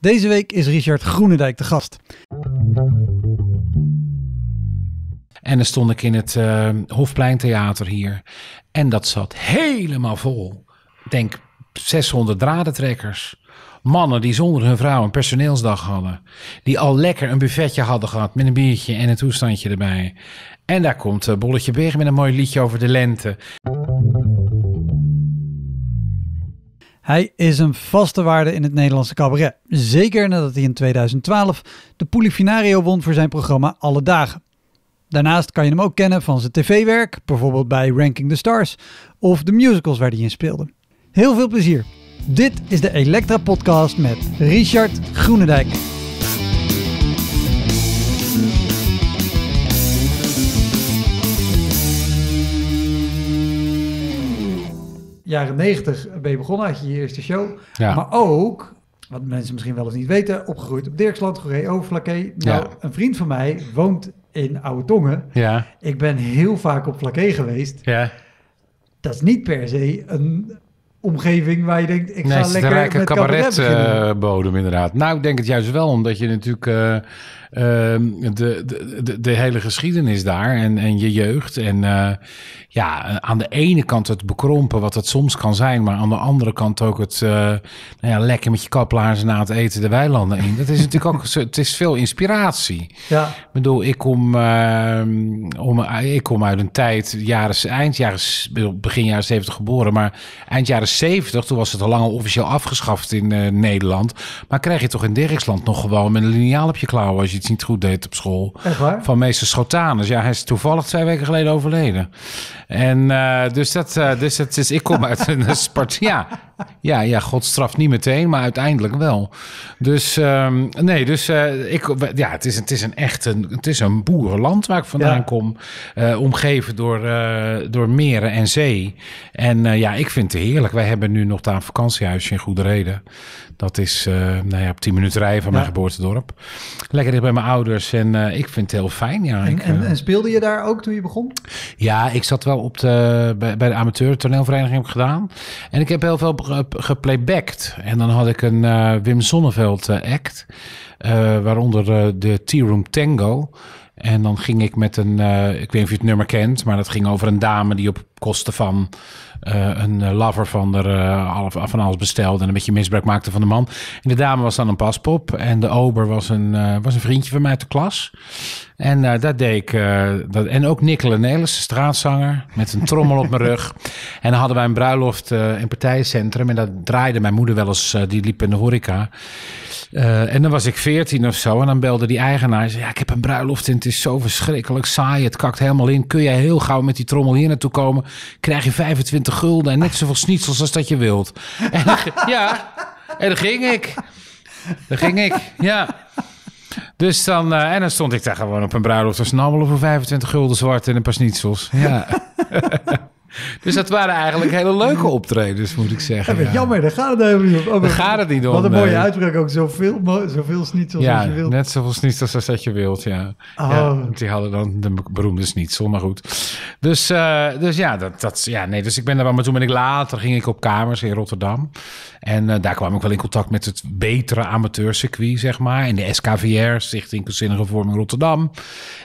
Deze week is Richard Groenendijk de gast. En dan stond ik in het eh, Hofpleintheater hier. En dat zat helemaal vol. Denk 600 dradentrekkers. Mannen die zonder hun vrouw een personeelsdag hadden. Die al lekker een buffetje hadden gehad met een biertje en een toestandje erbij. En daar komt eh, Bolletje Berg met een mooi liedje over de lente. Hij is een vaste waarde in het Nederlandse cabaret. Zeker nadat hij in 2012 de Polifinario won voor zijn programma Alle Dagen. Daarnaast kan je hem ook kennen van zijn tv-werk, bijvoorbeeld bij Ranking the Stars of de musicals waar hij in speelde. Heel veel plezier. Dit is de Elektra Podcast met Richard Groenendijk. jaren 90 ben je begonnen, had je je eerste show. Ja. Maar ook, wat mensen misschien wel eens niet weten, opgegroeid op Dirksland, Goree Overflaké. Nou, een vriend van mij woont in Oude Tongen. Ja. Ik ben heel vaak op Flaké geweest. Ja. Dat is niet per se een omgeving waar je denkt, ik nee, ga lekker met cabaret, cabaret bodem, inderdaad. Nou, ik denk het juist wel, omdat je natuurlijk... Eh, Ehm, de, de, de, hele geschiedenis daar en, en je jeugd. En eh, ja, aan de ene kant het bekrompen, wat het soms kan zijn, maar aan de andere kant ook het eh, nou ja, lekker met je kaplaarzen na het eten de weilanden in. Dat is natuurlijk ook, het is veel inspiratie. Ja. Ik bedoel, ik kom, ehm, om, ik kom uit een tijd, jaren, eind jaren, begin jaren zeventig geboren, maar eind jaren zeventig toen was het al lang officieel afgeschaft in eh, Nederland. Maar krijg je toch in Dirksland nog gewoon met een liniaal op je klauw als je niet goed deed op school. Echt waar? Van meester Schotanus. Ja, hij is toevallig twee weken geleden overleden. En eh, dus, dat, uh, dus, dat, is ik kom uit een sport Ja, ja, ja, God straft niet meteen, maar uiteindelijk wel. Dus ehm, nee, dus eh, ik, ja, het is, het is een echt een, het is een boerenland waar ik vandaan kom. Eh, omgeven door, uh, door meren en zee. En ja, ik vind het heerlijk. Wij hebben nu nog daar een vakantiehuisje in Goede Reden. Dat is nou ja, op 10 minuten rijden van mijn geboortedorp. Lekker dicht bij mijn ouders en ik vind het heel fijn. Ja, en, ik, en, en, speelde je daar ook toen je begon? Ja, ik zat wel op de, bij, de amateur toneelvereniging heb ik gedaan. En ik heb heel veel geplaybacked. En dan had ik een eh, Wim Sonneveld eh, act, eh, waaronder de Tea Room Tango. En dan ging ik met een, ik weet niet of je het nummer kent, maar dat ging over een dame die op kosten van eh, een eh, lover van, er, eh, van alles bestelde en een beetje misbruik maakte van de man. En de dame was dan een paspop en de ober was een, was een vriendje van mij uit de klas. En uh, dat deed ik. dat, en ook Nicola Nelis, straatzanger, met een trommel op mijn rug. En dan hadden wij een bruiloft in partijcentrum. En dat draaide mijn moeder wel eens, die liep in de horeca. en dan was ik veertien of zo. En dan belde die eigenaar. Zei, ja, ik heb een bruiloft en het is zo verschrikkelijk saai. Het kakt helemaal in. Kun jij heel gauw met die trommel hier naartoe komen? krijg je 25 gulden en net zoveel schnitzels als dat je wilt. En, ja, en dan ging ik. Dan ging ik, ja. Dus dan, eh, en dan stond ik daar gewoon op een bruiloft te snabbelen voor 25 gulden zwart en een paar schnitzels. Ja. Dus dat waren eigenlijk hele leuke optredens, moet ik zeggen. Ja, Jammer, daar gaat het helemaal niet om. Oh, gaat het niet om. Wat een mooie nee. ook. Zoveel, zoveel ja, als je wilt. net zoveel snietsels als dat je wilt, ja. Oh. die hadden dan de beroemde snitsel, maar goed. Dus, eh, dus ja, dat, dat, ja, nee, dus ik ben daar... Maar toen ben ik later, ging ik op kamers in Rotterdam. En eh, daar kwam ik wel in contact met het betere amateurcircuit, zeg maar. in de SKVR, Stichting Kunstzinnige Vorming Rotterdam.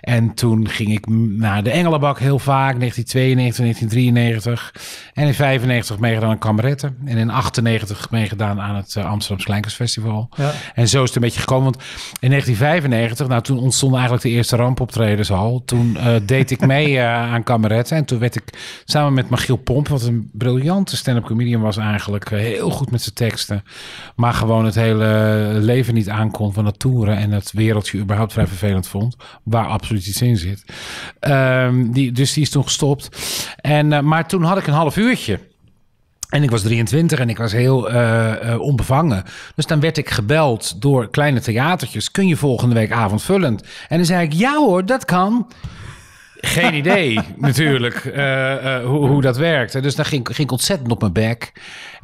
En toen ging ik naar de Engelenbak heel vaak, 1992, 1993. 1993. En in 95 meegedaan aan Kameretten. En in 98 meegedaan aan het eh, Amsterdamse Kleinkunstfestival. Ja. En zo is het een beetje gekomen. Want in 1995, nou toen ontstonden eigenlijk de eerste rampoptredens al. Toen eh, deed ik mee eh, aan Kameretten. En toen werd ik samen met Machiel Pomp, wat een briljante stand-up comedian was eigenlijk. heel goed met zijn teksten. Maar gewoon het hele leven niet aankon van het toeren. En het wereldje überhaupt vrij vervelend vond. Waar absoluut iets in zit. Ehm, die, dus die is toen gestopt. En, maar toen had ik een half uurtje. En ik was 23 en ik was heel eh, eh, onbevangen. Dus dan werd ik gebeld door kleine theatertjes. Kun je volgende week avond vullend? En dan zei ik, ja hoor, dat kan. Geen idee natuurlijk eh, hoe, hoe dat werkt. Dus dan ging, ging ik ontzettend op mijn bek.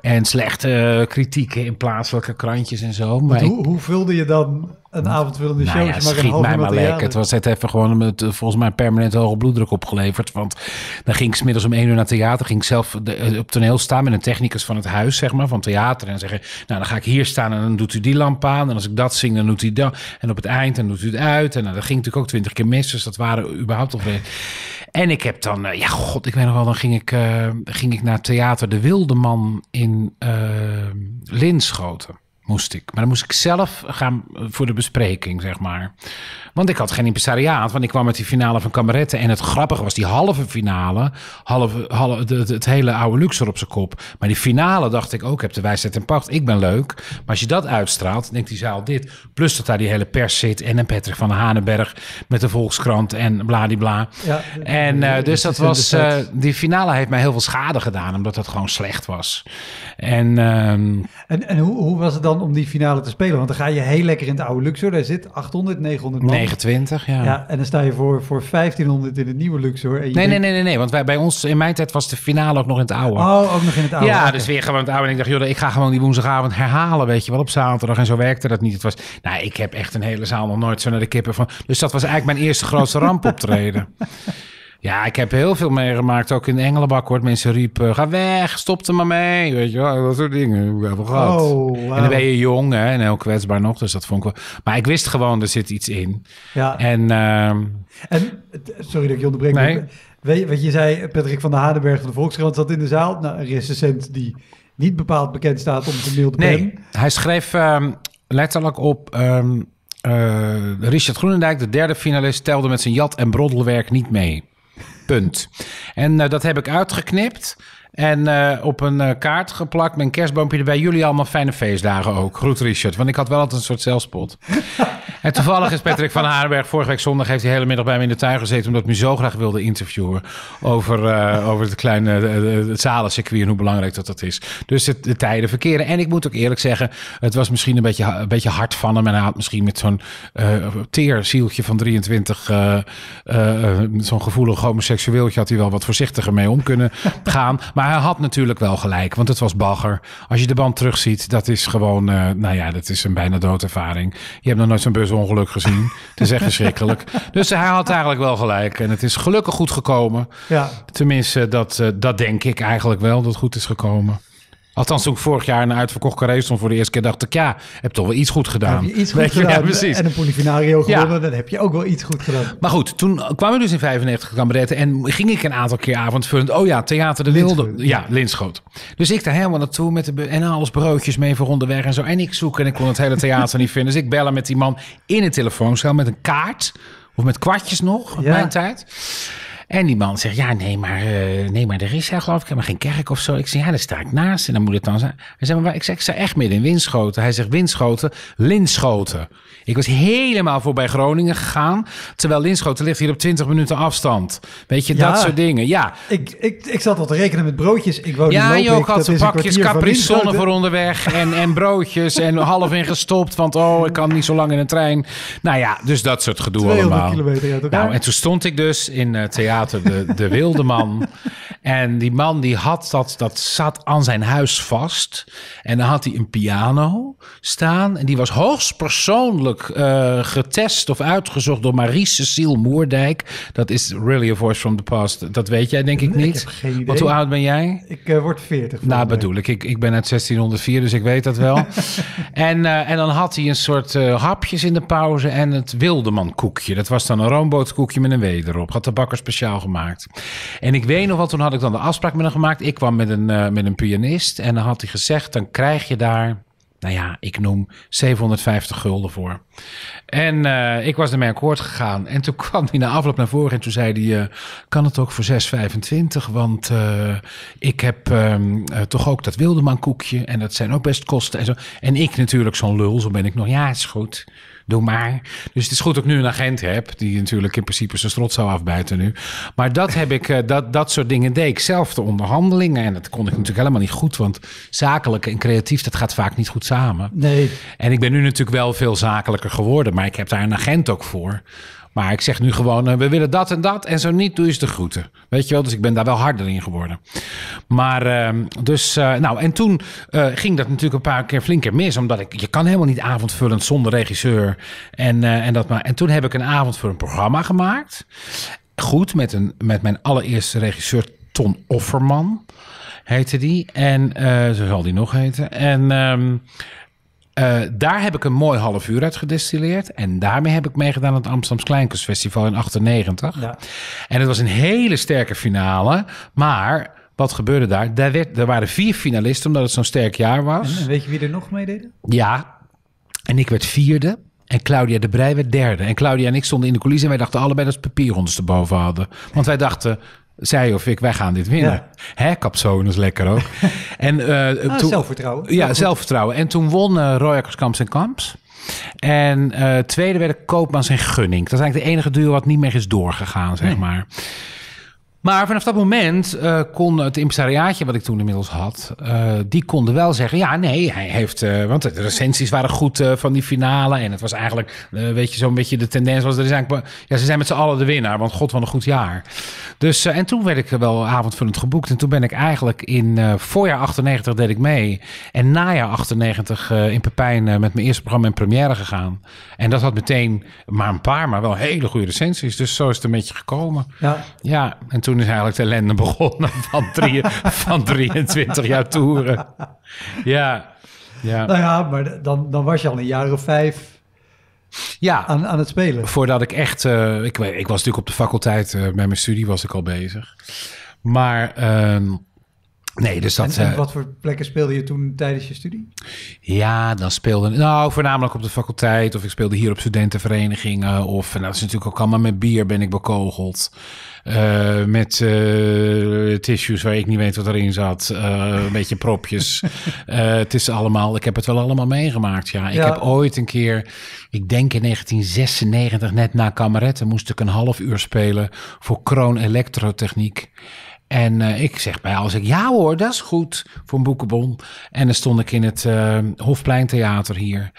En slechte kritieken in plaatselijke krantjes en zo. Maar hoe, hoe vulde je dan een avond show. Nou ja, nou schiet mij maar lekker. Het was het even gewoon met, eh, volgens mij permanent hoge bloeddruk opgeleverd. Want dan ging ik smiddags om één uur naar theater. Ging ik zelf eh, op toneel staan met een technicus van het huis, zeg maar, van theater. En zeggen, nou dan ga ik hier staan en dan doet u die lamp aan. En als ik dat zing, dan doet u dat. En op het eind, dan doet u het uit. En dan nou, dat ging natuurlijk ook twintig keer mis. Dus dat waren überhaupt alweer. En ik heb dan, eh, ja god, ik weet nog wel, dan ging ik, ging ik naar theater De Wilde Man in Linschoten moest ik. Maar dan moest ik zelf gaan eh, voor de bespreking, zeg maar. Want ik had geen impresariaat, want ik kwam met die finale van Kameretten. En het grappige was, die halve finale, halve, halve, het, hele oude Luxe op zijn kop. Maar die finale dacht ik ook, oh, heb de wijsheid en pacht, ik ben leuk. Maar als je dat uitstraalt, denkt die zaal dit. Plus dat daar die hele pers zit en een Patrick van Hanenberg met de Volkskrant en bladibla. Ja, en eh, dus dat was, eh, die finale heeft mij heel veel schade gedaan, omdat dat gewoon slecht was. En, ehm, en, en hoe, hoe was het dan? om die finale te spelen? Want dan ga je heel lekker in het oude Luxor. Daar zit 800, 900 man. ja. ja. En dan sta je voor, voor 1500 in het nieuwe Luxor. En je nee, nee, nee, nee, Want wij, bij ons, in mijn tijd was de finale ook nog in het oude. Oh, ook nog in het oude. Ja, dus weer gewoon het oude. En ik dacht, joh, ik ga gewoon die woensdagavond herhalen, weet je wel, op zaterdag. En zo werkte dat niet. Het was, nou, ik heb echt een hele zaal nog nooit zo naar de kippen van. Dus dat was eigenlijk mijn eerste grootste rampoptreden. Ja, ik heb heel veel meegemaakt. Ook in Engelenbak hoort mensen riepen... ga weg, stop er maar mee. Weet je wel, dat soort dingen. Ik gehad. Oh, en dan ben je jong hè, en heel kwetsbaar nog. Dus dat vond ik wel... Maar ik wist gewoon, er zit iets in. Ja. En, ehm, en sorry dat ik je onderbreek. Nee. Weet, wat je zei, Patrick van der Hardenberg van de Volkskrant zat in de zaal. Nou, een recensent die niet bepaald bekend staat om zijn milde pen. Nee, hij schreef ehm, letterlijk op... Ehm, eh, Richard Groenendijk, de derde finalist, telde met zijn jat en broddelwerk niet mee. Punt. En eh, dat heb ik uitgeknipt. En eh, op een eh, kaart geplakt met een kerstboompje erbij. Jullie allemaal fijne feestdagen ook. Groet Richard, want ik had wel altijd een soort zelfspot. en toevallig is Patrick van Harenberg vorige week zondag... heeft hij de hele middag bij me in de tuin gezeten... omdat ik me zo graag wilde interviewen over, eh, over het kleine het zalencircuit... en hoe belangrijk dat dat is. Dus het, de tijden verkeren. En ik moet ook eerlijk zeggen... het was misschien een beetje, een beetje hard van hem... en hij had misschien met zo'n teerzieltje van 23... zo'n gevoelig homoseksueeltje had hij wel wat voorzichtiger mee om kunnen gaan... Maar hij had natuurlijk wel gelijk, want het was bagger. Als je de band terugziet, dat is gewoon, eh, nou ja, dat is een bijna doodervaring. Je hebt nog nooit zo'n busongeluk gezien. het is echt verschrikkelijk. Dus eh, hij had eigenlijk wel gelijk. En het is gelukkig goed gekomen. Ja. Tenminste, dat, eh, dat denk ik eigenlijk wel, dat het goed is gekomen. Althans, toen ik vorig jaar naar uitverkocht Carré voor de eerste keer, dacht ik, ja, heb toch wel iets goed gedaan. Heb je iets goed gedaan. Ja, precies. En een Polifinario gewonnen, ja. dan heb je ook wel iets goed gedaan. Maar goed, toen kwamen we dus in 95 cabaretten en ging ik een aantal keer vullen. oh ja, Theater de Wilde. Ja, Linschoot. Dus ik daar helemaal naartoe met de en alles broodjes mee voor onderweg en zo. En ik zoek en ik kon het hele theater niet vinden. Dus ik bellen met die man in het telefooncel met een kaart of met kwartjes nog, op mijn tijd. En die man zegt, ja, nee, maar, eh, nee, maar er is ja, geloof ik helemaal geen kerk of zo. Ik zeg, ja, daar sta ik naast. En dan moet het dan zijn. Hij zegt, maar ik zeg, ik sta echt midden in Winschoten. Hij zegt, Winschoten, Linschoten. Ik was helemaal voorbij Groningen gegaan. Terwijl Linschoten ligt hier op 20 minuten afstand. Weet je, dat soort dingen. Ja. Ik, ik, ik zat al te rekenen met broodjes. Ik woon ja, je ook had pakjes capricornen voor onderweg. En, en broodjes. en half in gestopt. Want oh, ik kan niet zo lang in een trein. Nou ja, dus dat soort gedoe allemaal. Kilometer nou, en toen stond ik dus in eh, theater de, de wilde man. En die man die had dat, dat zat aan zijn huis vast. En dan had hij een piano staan. En die was hoogstpersoonlijk uh, getest of uitgezocht door Marie-Cecile Moerdijk. Dat is really a voice from the past. Dat weet jij denk ik niet. Ik geen idee. Want hoe oud ben jij? Ik eh, word 40. Nou bedoel ik. ik. Ik ben uit 1604, dus ik weet dat wel. en, eh, en dan had hij een soort hapjes in de pauze en het wilde koekje. Dat was dan een koekje met een wederop. erop. de bakker speciaal gemaakt. En ik weet nog wat, toen had ik dan de afspraak met hem gemaakt. Ik kwam met een, eh, met een pianist en dan had hij gezegd, dan krijg je daar nou ja, ik noem 750 gulden voor. En eh, ik was ermee akkoord gegaan. En toen kwam hij na afloop naar voren en toen zei hij... Eh, kan het ook voor 6,25? Want ik heb ehm, toch ook dat Wildeman koekje. En dat zijn ook best kosten en zo. En ik natuurlijk zo'n lul, zo ben ik nog. Ja, is goed doe maar. Dus het is goed dat ik nu een agent heb, die natuurlijk in principe zijn strot zou afbuiten nu. Maar dat heb ik, eh, dat, dat soort dingen deed ik zelf, de onderhandelingen. En dat kon ik natuurlijk helemaal niet goed, want zakelijk en creatief, dat gaat vaak niet goed samen. Nee. En ik ben nu natuurlijk wel veel zakelijker geworden, maar ik heb daar een agent ook voor. Maar ik zeg nu gewoon, eh, we willen dat en dat. En zo niet, doe eens de groeten. Weet je wel, dus ik ben daar wel harder in geworden. Maar ehm, dus, eh, nou, en toen eh, ging dat natuurlijk een paar keer flinker mis. Omdat ik, je kan helemaal niet avondvullend zonder regisseur. En, en, dat maar. en toen heb ik een avond voor een programma gemaakt. Goed, met, een, met mijn allereerste regisseur Ton Offerman heette die. En zo zal die nog heten. En ehm, eh, daar heb ik een mooi half uur uit gedistilleerd. En daarmee heb ik meegedaan aan het Amsterdams Kleinkunstfestival in 98. Ja. En het was een hele sterke finale. Maar wat gebeurde daar? daar werd, er waren vier finalisten, omdat het zo'n sterk jaar was. En weet je wie er nog meededen? Ja. En ik werd vierde. En Claudia de Brij werd derde. En Claudia en ik stonden in de coulissen en wij dachten allebei dat ze papier ondersteboven hadden. Want wij dachten, zij of ik, wij gaan dit winnen. Ja. Hè, is lekker ook. en, uh, zelfvertrouwen. Ja, zelfvertrouwen. En toen won uh, Royakkers en Kamps. En eh, tweede werden Koopmans en Gunning. Dat is eigenlijk de enige duel wat niet meer is doorgegaan, zeg maar. Maar vanaf dat moment eh, kon het impresariaatje wat ik toen inmiddels had, eh, die konden wel zeggen, ja nee, hij heeft, eh, want de recensies waren goed van die finale en het was eigenlijk, weet je, zo'n beetje de tendens was, er ja ze zijn met z'n allen de winnaar, want god wat een goed jaar. Dus, en toen werd ik wel avondvullend geboekt en toen ben ik eigenlijk in voorjaar 98 deed ik mee en najaar 98 in Pepijn met mijn eerste programma in première gegaan. En dat had meteen maar een paar, maar wel hele goede recensies, dus zo is het een beetje gekomen. Ja. Ja, en toen toen is eigenlijk de ellende begonnen van, drie, van 23 jaar toeren. Ja. ja. Nou ja, maar dan, dan was je al een jaar of vijf ja, aan, aan het spelen. Voordat ik echt... Uh, ik, ik was natuurlijk op de faculteit, uh, bij mijn studie was ik al bezig. Maar... Ehm, nee, dus dat... Eh, wat voor plekken speelde je toen tijdens je studie? Ja, dan speelde... Nou, voornamelijk op de faculteit. Of ik speelde hier op studentenverenigingen. Of, nou, dat is natuurlijk ook allemaal met bier ben ik bekogeld. Uh, met eh, tissues waar ik niet weet wat erin zat. Eh, een beetje propjes. het is allemaal, ik heb het wel allemaal meegemaakt. Ja, ik heb ooit een keer, ik denk in 1996, net na Kameretten, moest ik een half uur spelen voor Kroon Elektrotechniek. En ik zeg bij als ik ja hoor, dat is goed voor een boekenbon. En dan stond ik in het Hofpleintheater hier.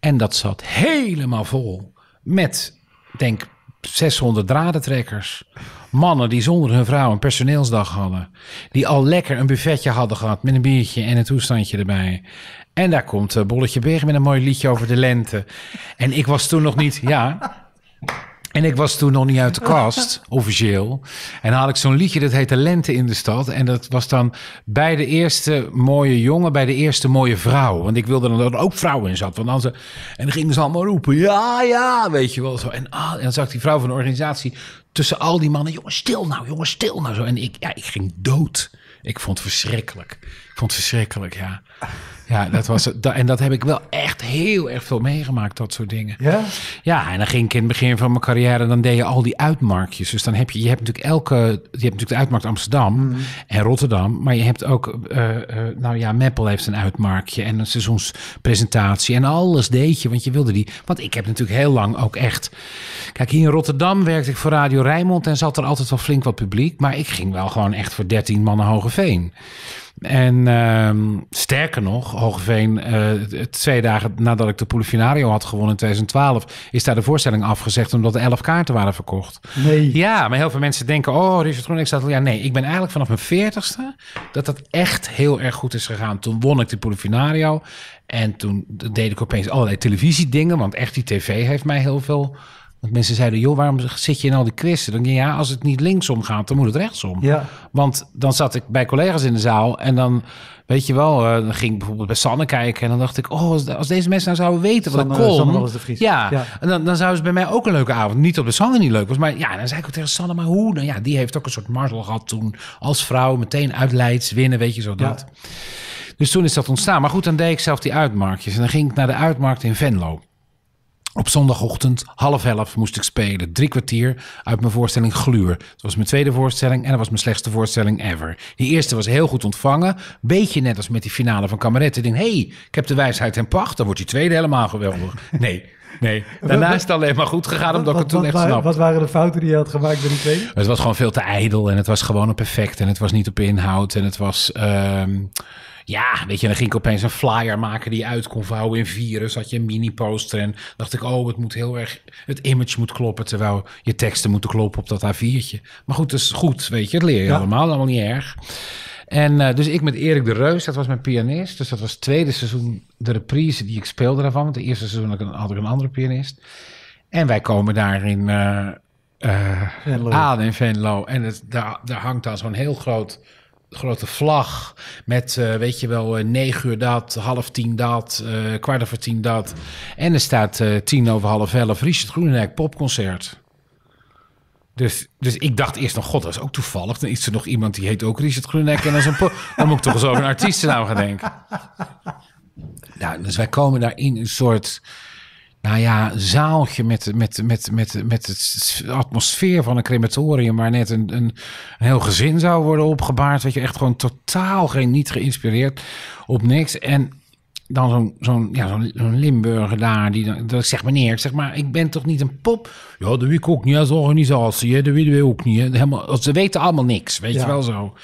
En dat zat helemaal vol met, denk 600 dradentrekkers. Mannen die zonder hun vrouw een personeelsdag hadden. Die al lekker een buffetje hadden gehad met een biertje en een toestandje erbij. En daar komt eh, Bolletje Berg met een mooi liedje over de lente. En ik was toen nog niet, ja, en ik was toen nog niet uit de kast, officieel. En dan had ik zo'n liedje, dat heette Lente in de stad. En dat was dan bij de eerste mooie jongen, bij de eerste mooie vrouw. Want ik wilde dan dat er ook vrouwen in zat. Want ze en dan gingen ze allemaal roepen, ja, ja, weet je wel. Zo. En, ah, en dan zag die vrouw van de organisatie tussen al die mannen. Jongens, stil nou, jongens, stil nou. Zo. En ik, ja, ik ging dood. Ik vond het verschrikkelijk. Ik vond het verschrikkelijk, ja. Ja, dat was het. en dat heb ik wel echt heel erg veel meegemaakt, dat soort dingen. Ja? Ja, en dan ging ik in het begin van mijn carrière, dan deed je al die uitmarkjes. Dus dan heb je, je hebt natuurlijk elke, je hebt natuurlijk de uitmarkt Amsterdam mm. en Rotterdam. Maar je hebt ook, eh, eh, nou ja, Meppel heeft een uitmarkje en een seizoenspresentatie. En alles deed je, want je wilde die. Want ik heb natuurlijk heel lang ook echt. Kijk, hier in Rotterdam werkte ik voor Radio Rijnmond en zat er altijd wel flink wat publiek. Maar ik ging wel gewoon echt voor 13 mannen Hogeveen. En ehm, sterker nog, Hogeveen, eh, twee dagen nadat ik de Polifinario had gewonnen in 2012, is daar de voorstelling afgezegd omdat er elf kaarten waren verkocht. Nee. Ja, maar heel veel mensen denken, oh, Richard ik staat al. Ja, nee, ik ben eigenlijk vanaf mijn veertigste dat dat echt heel erg goed is gegaan. Toen won ik de Polifinario en toen deed ik opeens allerlei televisiedingen, want echt die tv heeft mij heel veel want mensen zeiden, joh, waarom zit je in al die kwisten? Dan ging ja, als het niet linksom gaat, dan moet het rechtsom. Ja. Want dan zat ik bij collega's in de zaal en dan, weet je wel, eh, dan ging ik bijvoorbeeld bij Sanne kijken en dan dacht ik, oh, als, deze mensen nou zouden weten wat ik kon. Sanne was de Vries. Ja, en dan, dan zouden ze bij mij ook een leuke avond. Niet op de Sanne niet leuk was, maar ja, dan zei ik ook tegen Sanne, maar hoe? Nou ja, die heeft ook een soort martel gehad toen als vrouw, meteen uit Leids winnen, weet je, zo dat. Ja. Dus toen is dat ontstaan. Maar goed, dan deed ik zelf die uitmarktjes en dan ging ik naar de uitmarkt in Venlo. Op zondagochtend, half elf, moest ik spelen. Drie kwartier uit mijn voorstelling Gluur. Dat was mijn tweede voorstelling en dat was mijn slechtste voorstelling ever. Die eerste was heel goed ontvangen. Beetje net als met die finale van Cabaret. Ik hé, hey, ik heb de wijsheid en pacht. Dan wordt die tweede helemaal geweldig. Nee, nee. Daarna is het alleen maar goed gegaan, omdat wat, ik het toen echt Wat waren de fouten die je had gemaakt bij die twee? Het was gewoon veel te ijdel en het was gewoon een perfect. En het was niet op inhoud en het was... Ehm, ja, weet je, dan ging ik opeens een flyer maken die uit kon vouwen in virus. Had je een mini-poster en dacht ik, oh, het moet heel erg, het image moet kloppen. Terwijl je teksten moeten kloppen op dat A4'tje. Maar goed, dat is goed, weet je, dat leer je allemaal, allemaal niet erg. En eh, dus ik met Erik de Reus, dat was mijn pianist. Dus dat was het tweede seizoen de reprise die ik speelde daarvan. Want het eerste seizoen had ik een, een andere pianist. En wij komen daarin uh, eh, uh, eh, aan in Venlo. En het, daar, daar hangt dan zo'n heel groot grote vlag met, eh, weet je wel, eh, negen uur dat, half tien dat, eh, kwart over tien dat. En er staat tien over half elf Richard Groenendijk popconcert. Dus, dus ik dacht eerst nog, god, dat is ook toevallig. Dan is er nog iemand die heet ook Richard Groenek en dan, is een dan moet ik toch eens over een artiestennaam gaan denken. Nou, dus wij komen daar in een soort nou ja, zaaltje met, met, met, met, met het atmosfeer van een crematorium, waar net een, een, een heel gezin zou worden opgebaard. Dat je echt gewoon totaal geen, niet geïnspireerd op niks. En dan zo'n ja, Limburger daar. Die dan, dat zeg, meneer, ik zeg maar, ik ben toch niet een pop? Ja, dat weet ik ook niet als organisatie. Hè. Dat weten we ook niet. Hè. Helemaal, ze weten allemaal niks, weet je wel zo.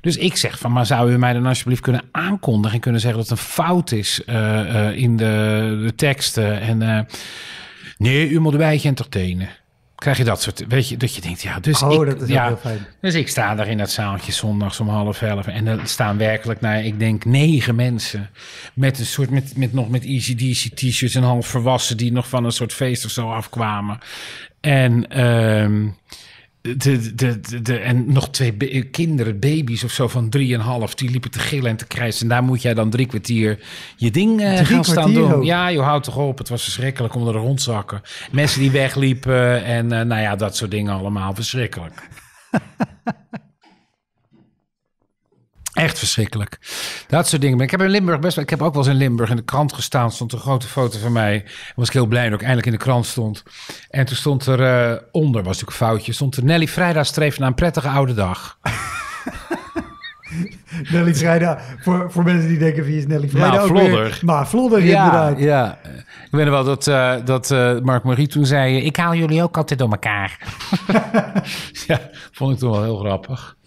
Dus ik zeg van, maar zou u mij dan alsjeblieft kunnen aankondigen... en kunnen zeggen dat het een fout is eh, eh, in de, de teksten en... Eh, nee, u moet wij entertainen krijg je dat soort, weet je, dat je denkt, ja, dus, oh, ik, dat is ja, heel fijn. dus ik sta daar in dat zaaltje zondags om half elf en er staan werkelijk, nou, ik denk negen mensen met een soort, met, met nog met easy dc t-shirts en half volwassen die nog van een soort feest of zo afkwamen. En, ehm de, de, de, en nog twee kinderen, baby's of zo van drieënhalf, die liepen te gillen en te krijsen. En daar moet jij dan drie kwartier je ding eh, gaan staan doen. Ja, je houdt toch op. Het was verschrikkelijk om er rondzakken. Mensen die wegliepen en eh, nou ja, dat soort dingen allemaal. Verschrikkelijk. Echt verschrikkelijk. Dat soort dingen. Ik heb in Limburg best wel. Ik heb ook wel eens in Limburg in de krant gestaan. Stond een grote foto van mij. Was ik heel blij dat ik eindelijk in de krant stond. En toen stond er eh, onder, was natuurlijk een foutje. Stond er Nelly Vrijda streeft naar een prettige oude dag. Nelly Vrijda, voor, voor mensen die denken wie is Nelly Vrijda Maar nou, Vlodder. maar nou, Vlodder, ja, inderdaad. Ja. Ik weet wel dat, eh, dat eh, Mark Marie toen zei... ik haal jullie ook altijd door elkaar. ja, vond ik toen wel heel grappig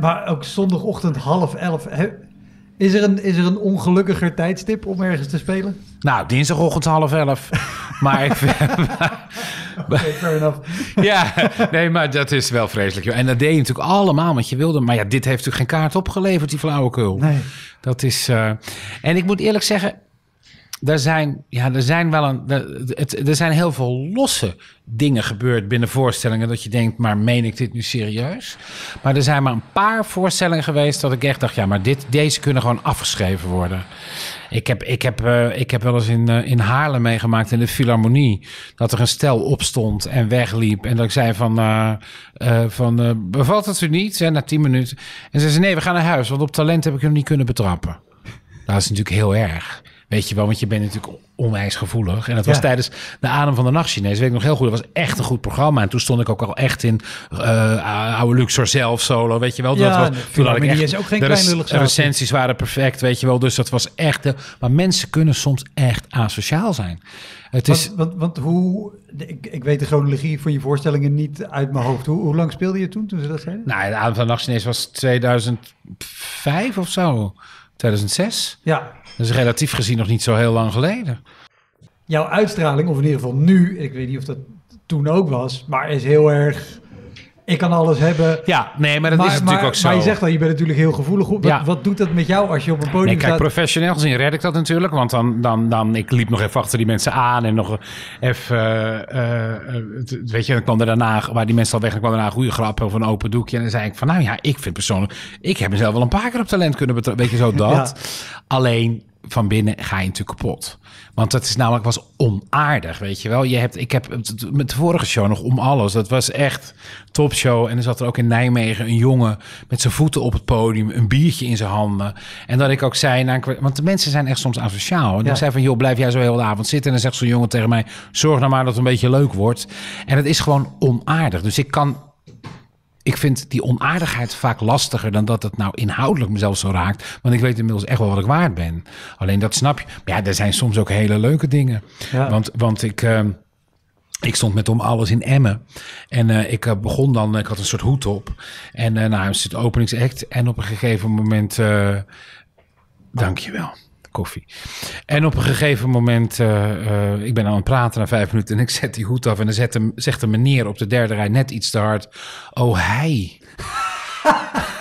maar ook zondagochtend half elf. Hè? Is er, een, is er een ongelukkiger tijdstip om ergens te spelen? Nou, dinsdagochtend half elf. maar fair enough. ja, nee, maar dat is wel vreselijk. Joh. En dat deed je natuurlijk allemaal, want je wilde. Maar ja, dit heeft natuurlijk geen kaart opgeleverd, die flauwekul. Nee. Dat is... Eh, en ik moet eerlijk zeggen, er zijn, ja, er zijn wel een. Er, zijn heel veel losse dingen gebeurd binnen voorstellingen. Dat je denkt, maar meen ik dit nu serieus? Maar er zijn maar een paar voorstellingen geweest dat ik echt dacht, ja, maar dit, deze kunnen gewoon afgeschreven worden. Ik heb, ik heb, eh, ik heb wel eens in, eh, in Haarlem meegemaakt in de Philharmonie. Dat er een stel opstond en wegliep. En dat ik zei van, eh, van bevalt het u niet? Hè, na tien minuten. En ze zei, nee, we gaan naar huis. Want op talent heb ik hem niet kunnen betrappen. Dat is natuurlijk heel erg. Weet je wel, want je bent natuurlijk onwijs gevoelig. En dat was tijdens de Adem van de Nacht Chinees, weet ik nog heel goed. Dat was echt een goed programma. En toen stond ik ook al echt in eh, Oude Luxor zelf, solo, weet je wel. Dat ja, was, toen had ik echt, is ook geen de recensies waren perfect, weet je wel. Dus dat was echt... maar mensen kunnen soms echt asociaal zijn. Het is... want, want, want hoe... Ik, ik, weet de chronologie van je voorstellingen niet uit mijn hoofd. Hoe, hoe lang speelde je toen, toen ze dat zeiden? Nou, de Adem van de Nacht Chinees was 2005 of zo. 2006. Ja. Dus is relatief gezien nog niet zo heel lang geleden. Jouw uitstraling, of in ieder geval nu, ik weet niet of dat toen ook was, maar is heel erg ik kan alles hebben. Ja, nee, maar dat is natuurlijk ook zo. Maar je zegt dan, je bent natuurlijk heel gevoelig. Wat, wat doet dat met jou als je op een podium nee, kijk, staat? professioneel gezien red ik dat natuurlijk. Want dan, dan, dan, ik liep nog even achter die mensen aan en nog even, eh, eh, weet je, dan kwam er daarna, waar die mensen al weg, dan kwam daarna een goede grap of een open doekje. En dan zei ik van, nou ja, ik vind persoonlijk, ik heb mezelf wel een paar keer op talent kunnen betrekken, Weet je, zo dat. Alleen, van binnen ga je natuurlijk kapot. Want dat is namelijk was onaardig, weet je wel. Je hebt, ik heb met de vorige show nog om alles. Dat was echt topshow. En er zat er ook in Nijmegen een jongen met zijn voeten op het podium, een biertje in zijn handen. En dat ik ook zei, nou, want de mensen zijn echt soms asociaal. En dan zei van, joh, blijf jij zo heel de avond zitten. En dan zegt zo'n jongen tegen mij, zorg nou maar dat het een beetje leuk wordt. En het is gewoon onaardig. Dus ik kan ik vind die onaardigheid vaak lastiger dan dat het nou inhoudelijk mezelf zo raakt. Want ik weet inmiddels echt wel wat ik waard ben. Alleen dat snap je. ja, er zijn soms ook hele leuke dingen. Want, want ik. Ehm, ik stond met om alles in Emmen. En eh, ik eh, begon dan, ik had een soort hoed op. En uh, nou, het openingsact. En op een gegeven moment, dankjewel koffie. En op een gegeven moment, eh, eh, ik ben aan het praten na vijf minuten en ik zet die hoed af. En dan zet hem, zegt de meneer op de derde rij net iets te hard. Oh, hij.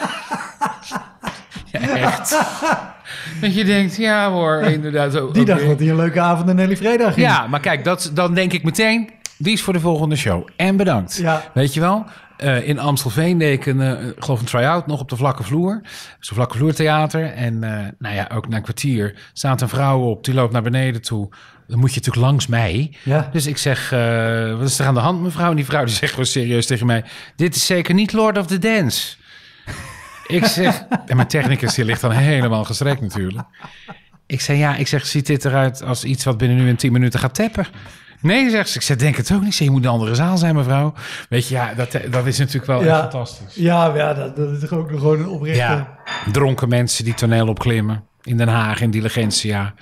ja, echt. Dat je denkt, ja hoor, inderdaad. Zo, die dag dacht dat een leuke avond en Nelly Vrijdag Ja, maar kijk, dat, dan denk ik meteen, die is voor de volgende show. En bedankt. Ja. Weet je wel? Eh, in Amstelveen deed ik een, eh, geloof een try-out nog op de vlakke vloer. Zo'n dus vlakke vloertheater. En eh, nou ja, ook na een kwartier staat een vrouw op. Die loopt naar beneden toe. Dan moet je natuurlijk langs mij. Ja. Dus ik zeg, wat is er aan de hand mevrouw? En die vrouw die zegt gewoon serieus tegen mij... Dit is zeker niet Lord of the Dance. ik zeg... En mijn technicus die ligt dan helemaal gestrekt natuurlijk. Ik zeg ja, ik zeg, ziet dit eruit als iets wat binnen nu in 10 minuten gaat teppen? Nee, zegt ze. Ik zeg, denk het ook niet. Ze, je moet een andere zaal zijn, mevrouw. Weet je, ja, dat, eh, dat is natuurlijk wel echt fantastisch. Ja, ja dat, dat is ook gewoon een oprechte... Ja, dronken mensen die toneel opklimmen. In Den Haag, in Diligentia.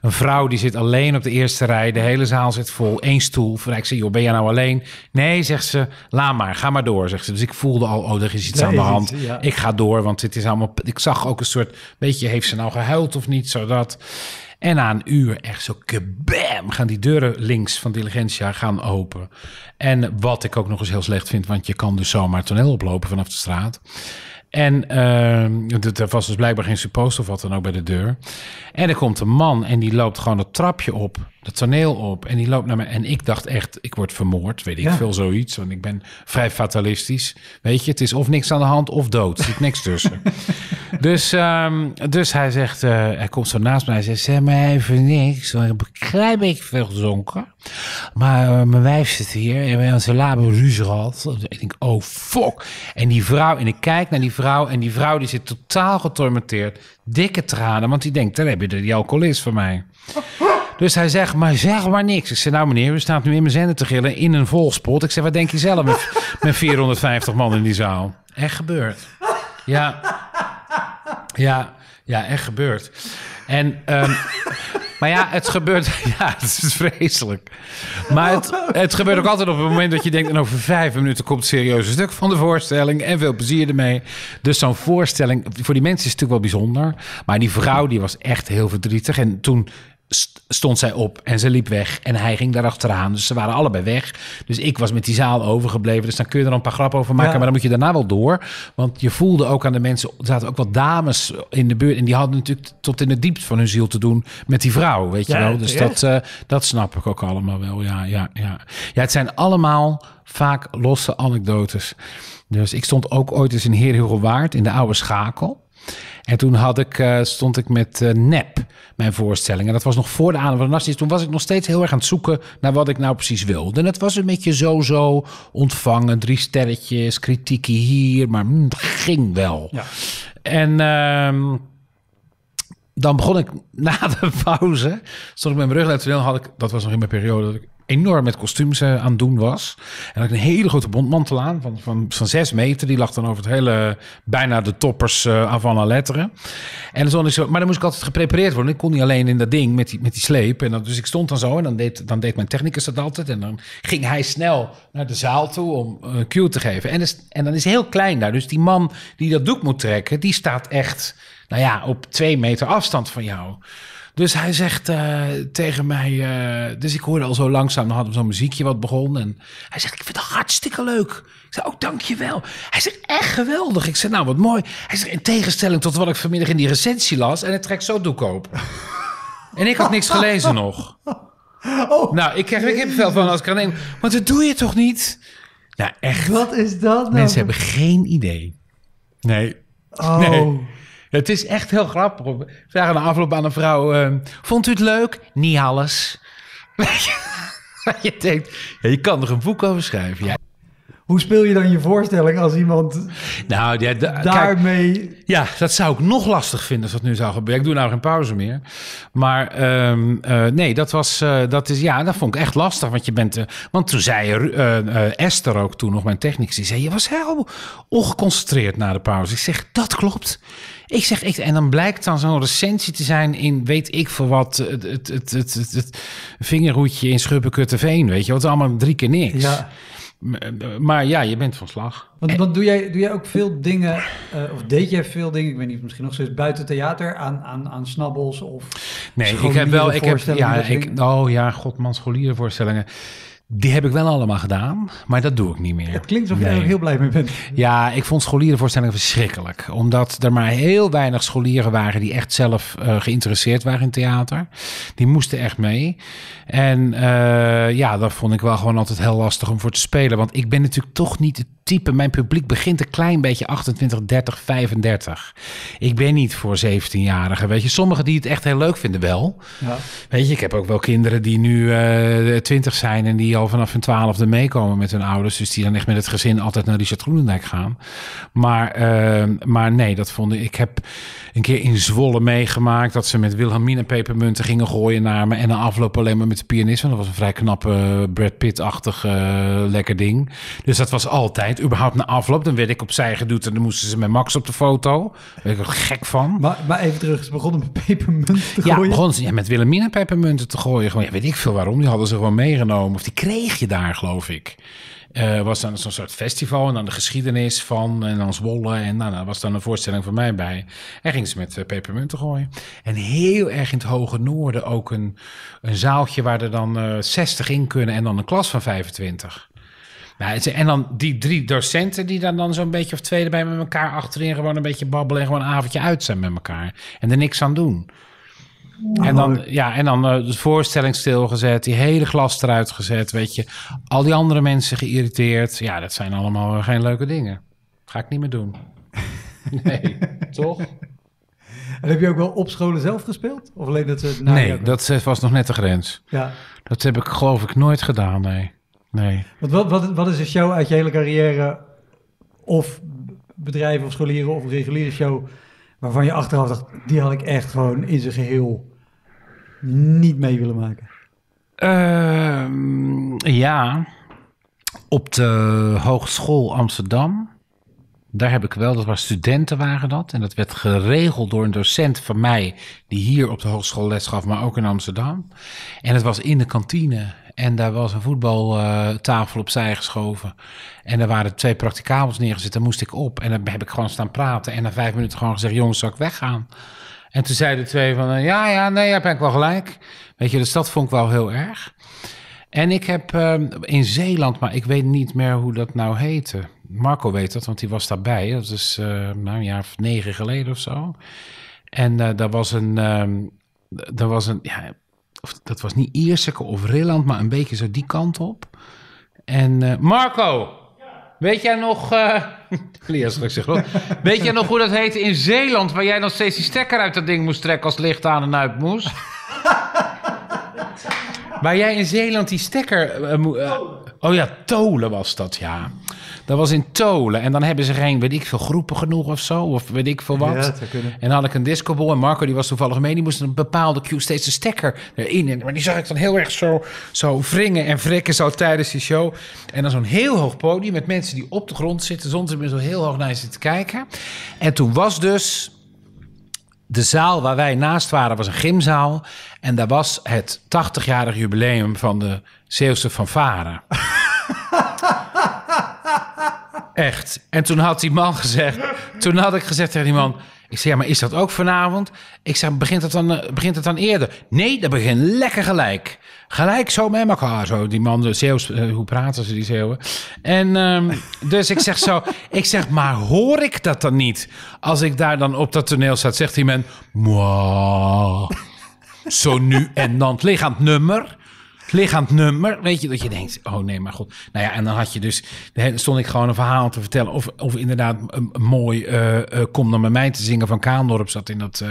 Een vrouw die zit alleen op de eerste rij. De hele zaal zit vol. Eén stoel. Ik zeg, joh, ben jij nou alleen? Nee, zegt ze. Laat maar, ga maar door, zegt ze. Dus ik voelde al, oh, er is iets aan de hand. Ik ga door, want dit is allemaal... Ik zag ook een soort... Weet je, heeft ze nou gehuild of niet? Zodat... En na een uur echt zo kabam gaan die deuren links van Diligentia gaan open. En wat ik ook nog eens heel slecht vind, want je kan dus zomaar toneel oplopen vanaf de straat. En ehm, er was dus blijkbaar geen suppost of wat dan ook bij de deur. En er komt een man en die loopt gewoon het trapje op dat toneel op en die loopt naar me. En ik dacht echt, ik word vermoord, weet ik veel, zoiets. Want ik ben vrij fatalistisch. Weet je, het is of niks aan de hand of dood. Er zit niks tussen. dus, ehm, dus hij zegt, eh, hij komt zo naast mij. Hij zegt, zeg maar even niks. Want ik een klein beetje veel gezonken. Maar eh, mijn wijf zit hier en we hebben een labo ruzerat. Ik denk, oh fuck. En die vrouw, en ik kijk naar die vrouw. En die vrouw die zit totaal getormenteerd. Dikke tranen, want die denkt, dan heb je de, alcoholist van mij. Dus hij zegt, maar zeg maar niks. Ik zei, nou meneer, u staat nu in mijn zender te gillen in een volspot. Ik zei, wat denk je zelf met, 450 man in die zaal? Echt gebeurd. Ja. Ja, ja, echt gebeurd. En, ehm, maar ja, het gebeurt. Ja, het is dus vreselijk. Maar het, het gebeurt ook altijd op het moment dat je denkt: en over vijf minuten komt het serieuze stuk van de voorstelling. En veel plezier ermee. Dus zo'n voorstelling, voor die mensen is het natuurlijk wel bijzonder. Maar die vrouw, die was echt heel verdrietig. En toen stond zij op en ze liep weg en hij ging daar achteraan. Dus ze waren allebei weg. Dus ik was met die zaal overgebleven. Dus dan kun je er een paar grappen over maken, maar dan moet je daarna wel door. Want je voelde ook aan de mensen, er zaten ook wat dames in de buurt en die hadden natuurlijk tot in de diepst van hun ziel te doen met die vrouw, weet je wel. Dus dat, eh, dat snap ik ook allemaal wel, ja, ja, ja. Ja, het zijn allemaal vaak losse anekdotes. Dus ik stond ook ooit eens in Heerhugowaard in de oude schakel. En toen had ik, eh, stond ik met eh, NEP, mijn voorstelling. En dat was nog voor de Adem van de Nacht. Toen was ik nog steeds heel erg aan het zoeken naar wat ik nou precies wilde. En het was een beetje zo-zo ontvangen. Drie sterretjes, kritieken hier, maar mm, ging wel. Ja. En... Ehm, dan begon ik na de pauze, stond ik met mijn rug naar het toneel, had ik, dat was nog in mijn periode dat ik enorm met kostuums eh, aan het doen was. En had ik een hele grote bondmantel aan van, van, van zes meter. Die lag dan over het hele, bijna de toppers eh, aan van la letteren. En zo, maar dan moest ik altijd geprepareerd worden. Ik kon niet alleen in dat ding met die, met die sleep. En dan, dus ik stond dan zo en dan deed, dan deed mijn technicus dat altijd. En dan ging hij snel naar de zaal toe om een eh, cue te geven. En, en dan is heel klein daar. Dus die man die dat doek moet trekken, die staat echt, nou ja, op twee meter afstand van jou. Dus hij zegt eh, tegen mij. Eh, dus ik hoorde al zo langzaam. Dan hadden we zo'n muziekje wat begon. En hij zegt: Ik vind het hartstikke leuk. Ik zei: Oh, dankjewel. Hij zegt: Echt geweldig. Ik zei: Nou, wat mooi. Hij zegt: In tegenstelling tot wat ik vanmiddag in die recensie las. En het trekt zo doek en ik had niks gelezen nog. Oh. Nou, ik krijg er kippenvel van als ik aan neem. Want dat doe je toch niet? Nou, echt. Wat is dat nou? Mensen hebben geen idee. Nee. Oh. Nee. Het is echt heel grappig. Vragen een afloop aan een vrouw: ehm, Vond u het leuk? Niet alles. je denkt: ja, Je kan er een boek over schrijven. Ja. Hoe speel je dan je voorstelling als iemand nou, ja, daarmee... ja, dat zou ik nog lastig vinden als dat nu zou gebeuren. Ik doe nou geen pauze meer. Maar ehm, eh, nee, dat was... Eh, dat is, ja, dat vond ik echt lastig. Want, je bent, uh, want toen zei Esther ook toen nog, mijn technicus... Die zei, je was heel ongeconcentreerd na de pauze. Ik zeg, dat klopt. Ik zeg, ik, en dan blijkt dan zo'n recensie te zijn in weet ik voor wat, het, het, het, het, vingerhoedje in Schuppenkutteveen. weet je, wat allemaal drie keer niks. Ja. Maar ja, je bent van slag. Want, want doe, jij, doe jij ook veel dingen, eh, of deed jij veel dingen, ik weet niet, misschien nog steeds buiten theater, aan, aan, aan snabbels of... Nee, ik heb wel, ik heb, ja, ik, oh ja, godman, scholierenvoorstellingen. voorstellingen die heb ik wel allemaal gedaan, maar dat doe ik niet meer. Het klinkt alsof je er heel blij mee bent. Ja, ik vond scholierenvoorstellingen verschrikkelijk. Omdat er maar heel weinig scholieren waren die echt zelf eh, geïnteresseerd waren in theater. Die moesten echt mee. En eh, ja, dat vond ik wel gewoon altijd heel lastig om voor te spelen. Want ik ben natuurlijk toch niet het type, mijn publiek begint een klein beetje 28, 30, 35. Ik ben niet voor 17-jarigen, weet je. Sommigen die het echt heel leuk vinden wel. Ja. Weet je, ik heb ook wel kinderen die nu uh, eh, 20 zijn en die al vanaf hun twaalfde meekomen met hun ouders. Dus die dan echt met het gezin altijd naar Richard Groenendijk gaan. Maar, ehm, maar nee, dat vond ik. Ik heb een keer in Zwolle meegemaakt dat ze met Wilhelmina pepermunten gingen gooien naar me. En dan afloop alleen maar met de pianist. Want dat was een vrij knappe eh, Brad Pitt-achtig eh, lekker ding. Dus dat was altijd tijd, überhaupt na afloop. Dan werd ik opzij gedoet en dan moesten ze met Max op de foto. Daar ben ik er gek van. Maar, maar even terug, ze begonnen met pepermunten te ja, gooien. Begonnen ze, ja, met Willemina pepermunten te gooien. Gewoon, ja, weet ik veel waarom, die hadden ze gewoon meegenomen. Of die kreeg je daar, geloof ik. Eh, was dan zo'n soort festival en dan de geschiedenis van en dan Zwolle. En nou, was dan een voorstelling van mij bij. En ging ze met eh, pepermunten gooien. En heel erg in het hoge noorden ook een, een zaaltje waar er dan 60 eh, in kunnen en dan een klas van 25. Nou, en dan die drie docenten die dan dan zo'n beetje of twee erbij met elkaar achterin gewoon een beetje babbelen en gewoon een avondje uit zijn met elkaar. En er niks aan doen. en dan, ja, en dan eh, de voorstelling stilgezet, die hele glas eruit gezet, weet je. Al die andere mensen geïrriteerd. Ja, dat zijn allemaal eh, geen leuke dingen. Ga ik niet meer doen. Nee, toch? En heb je ook wel op scholen zelf gespeeld? Of alleen dat ze... Nee, dat eh, was nog net de grens. Ja. Dat heb ik geloof ik nooit gedaan, nee. Nee. Wat, wat, wat, is een show uit je hele carrière, of bedrijven of scholieren of een reguliere show, waarvan je achteraf dacht, die had ik echt gewoon in zijn geheel niet mee willen maken? Ehm, ja, op de Hogeschool Amsterdam. Daar heb ik wel, dat waren studenten waren dat. En dat werd geregeld door een docent van mij, die hier op de hogeschool les gaf, maar ook in Amsterdam. En het was in de kantine. En daar was een voetbaltafel opzij geschoven. En er waren twee praktikabels neergezet. Daar moest ik op. En dan heb ik gewoon staan praten. En na vijf minuten gewoon gezegd: jongens, zal ik weggaan? En toen zeiden de twee van: ja, ja, nee, ja, ben ik wel gelijk. Weet je, dus dat vond ik wel heel erg. En ik heb ehm, in Zeeland, maar ik weet niet meer hoe dat nou heette. Marco weet dat, want die was daarbij. Dat is eh, nou, een jaar of negen geleden of zo. En uh, daar was een. Ehm, daar was een ja, of dat was niet Ierseke of Rilland, maar een beetje zo die kant op. En eh, Marco, weet jij nog, eh, zeg, weet jij nog hoe dat heette in Zeeland, waar jij nog steeds die stekker uit dat ding moest trekken als licht aan en uit moest? Waar jij in Zeeland die stekker... Eh, eh, eh, oh ja, Tolen was dat, ja. Dat was in Tolen. En dan hebben ze geen, weet ik veel, groepen genoeg of zo. Of weet ik veel wat. en dan had ik een discobol. En Marco, die was toevallig mee. Die moest een bepaalde cue steeds de stekker erin. En, maar die zag ik dan heel erg zo, zo wringen en frikken zo tijdens die show. En dan zo'n heel hoog podium met mensen die op de grond zitten. Zonder zo heel hoog naar je te kijken. En toen was dus de zaal waar wij naast waren was een gymzaal. En daar was het 80-jarig jubileum van de Zeeuwse fanfare. Echt. En toen had die man gezegd... Toen had ik gezegd tegen die man... Ik zeg, ja, maar is dat ook vanavond? Ik zeg, begint het dan, eh, begint het dan eerder? Nee, dat begint lekker gelijk. Gelijk zo met elkaar, zo. Die man, de eh, hoe praten ze die Zeeuwen? En ehm, dus ik zeg zo, ik zeg, maar hoor ik dat dan niet? Als ik daar dan op dat toneel zat zegt die man, zo nu en dan, liggend nummer lichaam nummer. Weet je, dat je denkt, oh nee, maar god. Nou ja, en dan had je dus, stond ik gewoon een verhaal te vertellen. Of, of inderdaad, een, mooi eh, eh, Kom naar mijn mij te zingen van Kaandorp zat in, dat,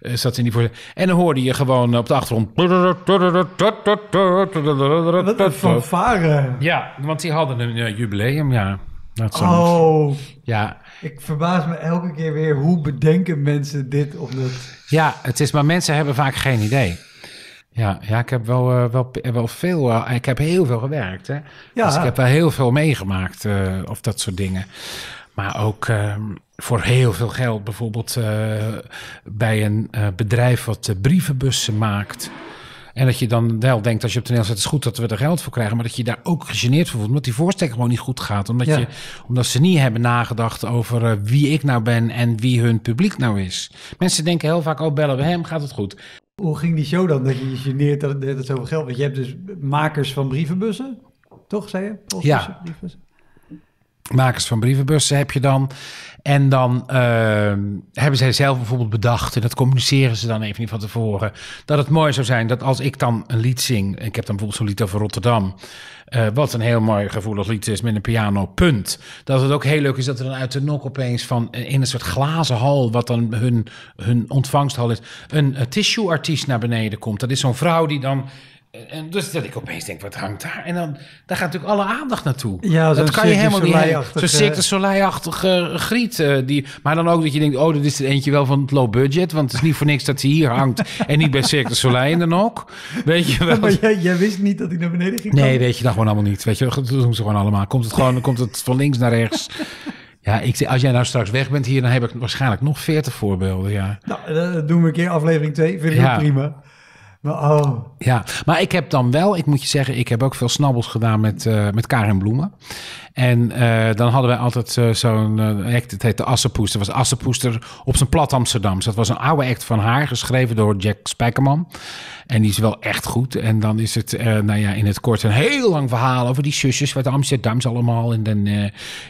eh, zat in die voor. En dan hoorde je gewoon op de achtergrond. Wat een fanfare. Ja, want die hadden een jubileum, ja. Dat oh, ja. ik verbaas me elke keer weer hoe bedenken mensen dit of dat. Ja, het is maar mensen hebben vaak geen idee. Ja, ja ik heb wel, uh, wel, eh, wel veel. Eh, ik heb heel veel gewerkt. Hè? Ja, dus ik heb wel heel veel meegemaakt. of dat soort dingen. Maar ook ehm, voor heel veel geld. Bijvoorbeeld bij een bedrijf wat brievenbussen maakt. En dat je dan wel denkt, als je op toneel zet, is goed dat we er geld voor krijgen. Maar dat je daar ook gegeneerd voor voelt. Omdat die voorstelling gewoon niet goed gaat. Omdat, je, omdat ze niet hebben nagedacht over wie ik nou ben en wie hun publiek nou is. Mensen denken heel vaak, oh bellen we hem, gaat het goed. Hoe ging die show dan? Dat je je geneert dat, dat zoveel geld... Want je hebt dus makers van brievenbussen, toch, zei je? ja makers van brievenbussen heb je dan. En dan ehm, hebben zij zelf bijvoorbeeld bedacht, en dat communiceren ze dan even niet van tevoren, dat het mooi zou zijn dat als ik dan een lied zing, ik heb dan bijvoorbeeld zo'n lied over Rotterdam, eh, wat een heel mooi gevoelig lied is met een piano, punt. Dat het ook heel leuk is dat er dan uit de nok opeens van eh, in een soort glazen hal, wat dan hun, hun ontvangsthal is, een, een eh, tissue-artiest naar beneden komt. Dat is zo'n vrouw die dan en dus dat ik opeens denk, wat hangt daar? En dan daar gaat natuurlijk alle aandacht naartoe. Ja, dat kan je helemaal niet hebben. Zo'n circus eh, griet. Eh, die, maar dan ook dat je denkt, oh, dat is er eentje wel van het low budget. Want het is niet voor niks dat hij hier hangt. en niet bij Cirque du Soleil dan ook. Weet je wel. maar jij, wist niet dat ik naar beneden ging Nee, weet je dat gewoon allemaal niet. Weet je, dat doen ze gewoon allemaal. Komt het gewoon komt het van links naar rechts. Ja, ik, als jij nou straks weg bent hier, dan heb ik waarschijnlijk nog veertig voorbeelden. Ja. Nou, eh, dat doen we een keer aflevering 2. Vind ik prima. Oh. Ja, maar ik heb dan wel, ik moet je zeggen, ik heb ook veel snabbels gedaan met, uh, met Karin Bloemen. En eh, dan hadden wij altijd eh, zo'n eh, act, het de Assenpoester. Dat was Assenpoester op zijn plat Amsterdams. Dus dat was een oude act van haar, geschreven door Jack Spijkerman. En die is wel echt goed. En dan is het, nou ja, in het kort een heel lang verhaal over die zusjes Amsterdam is allemaal. En dan,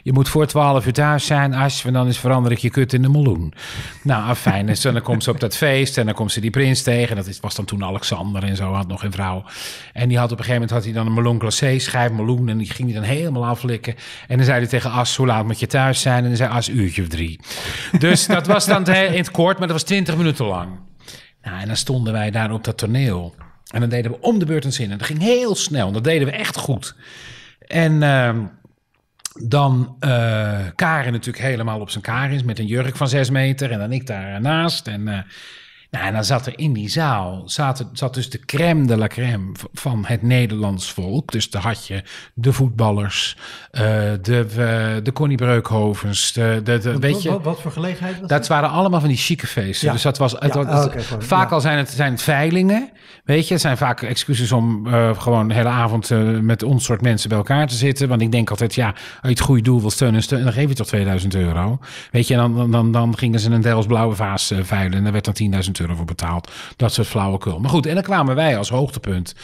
je moet voor twaalf uur thuis zijn, als en dan is verander ik je kut in de meloen. Nou, fijn. En dan komt ze op dat feest en dan komt ze die prins tegen. Dat was dan toen Alexander en zo, had nog een vrouw. En die had op een gegeven moment had hij dan een meloen glacé, schijf meloen. En die ging hij dan helemaal aflikken. En dan zei hij tegen As, hoe laat moet je thuis zijn? En dan zei As, uurtje of drie. Dus dat was dan in het kort, maar dat was twintig minuten lang. Nou, en dan stonden wij daar op dat toneel. En dan deden we om de beurt een zin. En dat ging heel snel. En dat deden we echt goed. En ehm, dan uh, natuurlijk helemaal op zijn Karins... met een jurk van zes meter. En dan ik daarnaast. En... Eh, nou, en dan zat er in die zaal, zat, zat dus de crème de la crème van het Nederlands volk. Dus daar had je de voetballers, eh, de, de Connie Breukhovens, de, wat, weet je... Wat, voor gelegenheid was dat? waren allemaal van die chique feesten. Dus dat was... Het, ah, vaak al zijn het zijn veilingen, weet je. Het zijn vaak excuses om eh, gewoon de hele avond eh, met ons soort mensen bij elkaar te zitten. Want ik denk altijd, ja, als je het goede doel wil steunen, steunen dan geef je toch 2000 euro. Weet je, dan, dan, dan, gingen ze een Dels blauwe vaas veilen en dan werd dan 10.000 euro euro voor betaald. Dat soort flauwekul. Maar goed, en dan kwamen wij als hoogtepunt.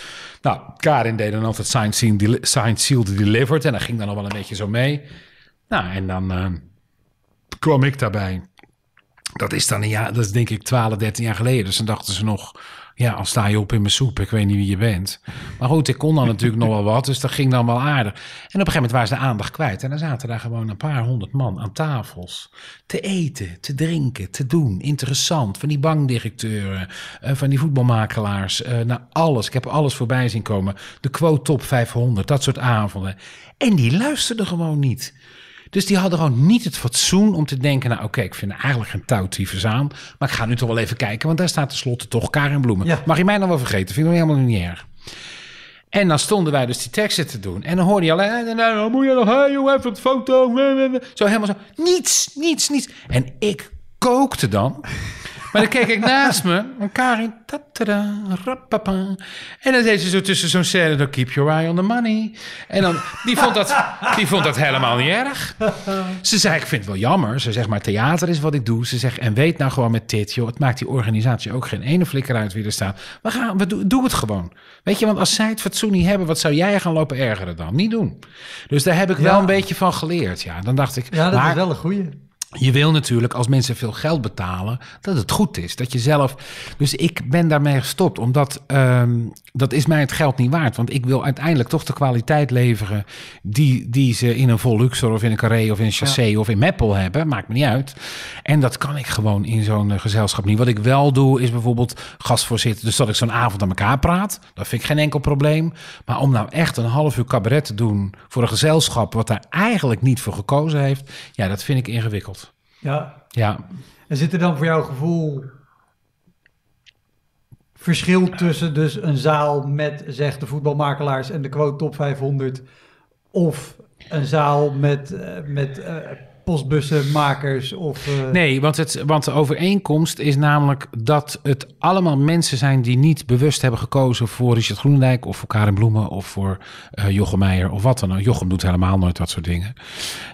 Nou, Karin deed dan altijd Signed, Sealed, signed, sealed Delivered. En dat ging dan nog wel een beetje zo mee. Nou, en dan eh, kwam ik daarbij. Dat is dan een jaar, dat is denk ik 12, 13 jaar geleden. Dus dan dachten ze nog ja, al sta je op in mijn soep. Ik weet niet wie je bent. Maar goed, ik kon dan natuurlijk nog wel wat. Dus dat ging dan wel aardig. En op een gegeven moment waren ze de aandacht kwijt. En dan zaten daar gewoon een paar honderd man aan tafels. Te eten, te drinken, te doen. Interessant. Van die bankdirecteuren, eh, van die voetbalmakelaars. Eh, naar alles. Ik heb alles voorbij zien komen. De quote top 500, dat soort avonden. En die luisterden gewoon niet. Dus die hadden gewoon niet het fatsoen om te denken: nou, oké, ik vind eigenlijk geen touwtiefers aan. Maar ik ga nu toch wel even kijken, want daar staat tenslotte toch Karin Bloemen. Mag je mij nou wel vergeten? Vind ik helemaal niet erg. En dan stonden wij dus die teksten te doen. En dan hoorde je al... En dan nou, moet je nog... Hey, joh, even het foto. Zo helemaal zo. Niets, niets, niets. En ik kookte dan. Maar dan keek ik naast me. En Karin, tatada, rappapa. En dan deed ze zo tussen zo'n scène... Dan keep your eye on the money. En dan, die vond dat, die vond dat helemaal niet erg. Ze zei, ik vind het wel jammer. Ze zegt, maar theater is wat ik doe. Ze zegt, en weet nou gewoon met dit, joh. Het maakt die organisatie ook geen ene flikker uit wie er staat. We gaan, we doen, doe het gewoon. Weet je, want als zij het fatsoen niet hebben... wat zou jij gaan lopen ergeren dan? Niet doen. Dus daar heb ik wel een beetje van geleerd, ja. Dan dacht ik... Ja, dat is wel een goeie. Je wil natuurlijk als mensen veel geld betalen, dat het goed is. Dat je zelf. Dus ik ben daarmee gestopt, omdat ehm, dat is mij het geld niet waard. Want ik wil uiteindelijk toch de kwaliteit leveren die, die ze in een Volux of in een Carré of in een Chassé of in Meppel hebben. Maakt me niet uit. En dat kan ik gewoon in zo'n eh, gezelschap niet. Wat ik wel doe, is bijvoorbeeld gastvoorzitter. Dus dat ik zo'n avond aan elkaar praat. Dat vind ik geen enkel probleem. Maar om nou echt een half uur cabaret te doen voor een gezelschap wat daar eigenlijk niet voor gekozen heeft, ja, dat vind ik ingewikkeld. Ja. ja. En zit er dan voor jouw gevoel verschil tussen dus een zaal met, zeg de voetbalmakelaars en de quote top 500, of een zaal met, eh, met eh, postbussenmakers of... Eh, nee, want, het, want de overeenkomst is namelijk dat het allemaal mensen zijn... die niet bewust hebben gekozen voor Richard Groenendijk... of voor Karin Bloemen of voor eh, Jochem Meijer of wat dan ook. Jochem doet helemaal nooit dat soort dingen.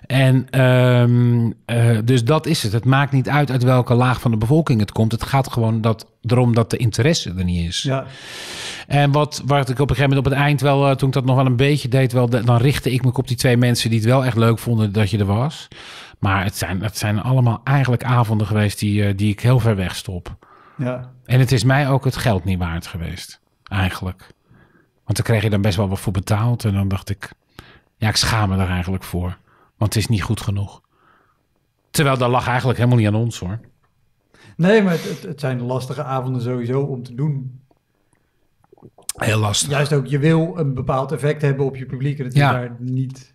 En ehm, eh, dus dat is het. Het maakt niet uit uit welke laag van de bevolking het komt. Het gaat gewoon dat, erom dat de interesse er niet is. Ja. En wat, waar ik op een gegeven moment op het eind wel... toen ik dat nog wel een beetje deed... Wel, dan richtte ik me op die twee mensen die het wel echt leuk vonden dat je er was... Maar het zijn, het zijn allemaal eigenlijk avonden geweest die, eh, die ik heel ver weg stop. Ja. En het is mij ook het geld niet waard geweest, eigenlijk. Want dan kreeg je dan best wel wat voor betaald. En dan dacht ik, ja, ik schaam me er eigenlijk voor. Want het is niet goed genoeg. Terwijl dat lag eigenlijk helemaal niet aan ons hoor. Nee, maar het, het zijn lastige avonden sowieso om te doen. Heel lastig. Juist ook, je wil een bepaald effect hebben op je publiek en het is daar niet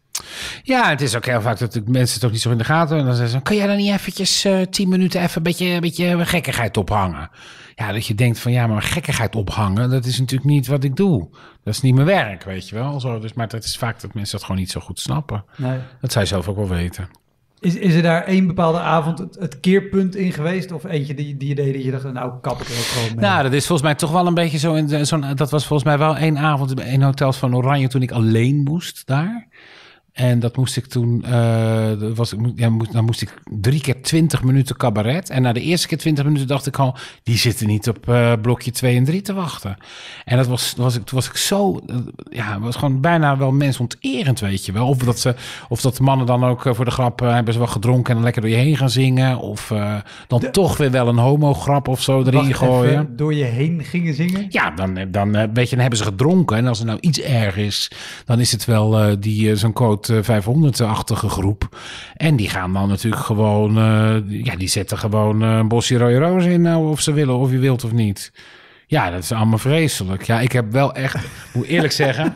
ja, het is ook heel vaak dat mensen het ook niet zo in de gaten En dan zeggen ze, kun jij dan niet eventjes eh, tien minuten even een beetje, een beetje gekkigheid ophangen? Ja, dat je denkt van, ja, maar gekkigheid ophangen, dat is natuurlijk niet wat ik doe. Dat is niet mijn werk, weet je wel. Zo, dus, maar dat is vaak dat mensen dat gewoon niet zo goed snappen. Nee. Dat zij zelf ook wel weten. Is, is er daar één bepaalde avond het, keerpunt in geweest? Of eentje die, die je deed dat je dacht, nou kap ik er ook gewoon mee? Nou, dat is volgens mij toch wel een beetje zo. In zo'n, dat was volgens mij wel één avond in hotels van Oranje toen ik alleen moest daar. En dat moest ik toen, uh, was, ja, moest, dan moest ik drie keer twintig minuten cabaret. En na de eerste keer twintig minuten dacht ik al, die zitten niet op eh, blokje 2 en 3 te wachten. En dat was, was ik, toen was ik zo, eh, ja, was gewoon bijna wel mensonterend, weet je wel. Of dat, ze, of dat mannen dan ook voor de grap hebben ze wel gedronken en dan lekker door je heen gaan zingen. Of dan toch weer wel een grap of zo erin gooien. door je heen gingen zingen? Ja, dan, dan, weet hebben ze gedronken. En als er nou iets erg is, dan is het wel die zo'n quote 500-achtige groep. En die gaan dan natuurlijk gewoon, eh, ja, die zetten gewoon eh, een bosje rode in, nou, of ze willen, of je wilt of niet. Ja, dat is allemaal vreselijk. Ja, ik heb wel echt, moet eerlijk zeggen,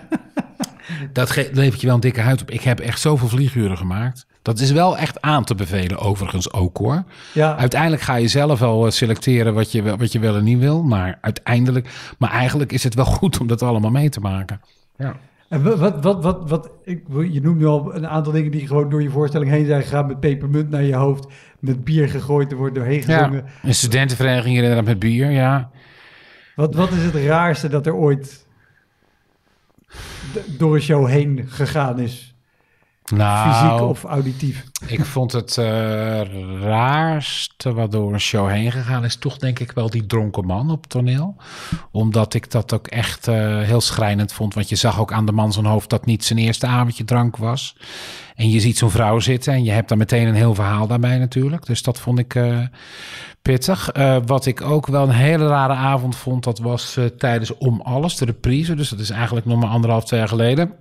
dat levert je wel een dikke huid op. Ik heb echt zoveel vlieguren gemaakt. Dat is wel echt aan te bevelen, overigens ook hoor. Ja. Uiteindelijk ga je zelf al eh, selecteren wat je, wat je wel en niet wil. Maar uiteindelijk, maar eigenlijk is het wel goed om dat allemaal mee te maken. Ja. En wat, wat, wat, wat ik, je noemt nu al een aantal dingen die gewoon door je voorstelling heen zijn gegaan. Met pepermunt naar je hoofd, met bier gegooid, er wordt doorheen gezongen. Ja, een studentenvereniging inderdaad met bier, ja. Wat, wat is het raarste dat er ooit door een show heen gegaan is? Fysiek nou, of auditief? Ik vond het uh, raarste waardoor een show heen gegaan is, toch denk ik wel die dronken man op toneel. Omdat ik dat ook echt eh, heel schrijnend vond. Want je zag ook aan de man zijn hoofd dat niet zijn eerste avondje drank was. En je ziet zo'n vrouw zitten en je hebt daar meteen een heel verhaal daarbij natuurlijk. Dus dat vond ik eh, pittig. wat ik ook wel een hele rare avond vond, dat was tijdens Om Alles, de reprise. Dus dat is eigenlijk nog maar anderhalf, jaar geleden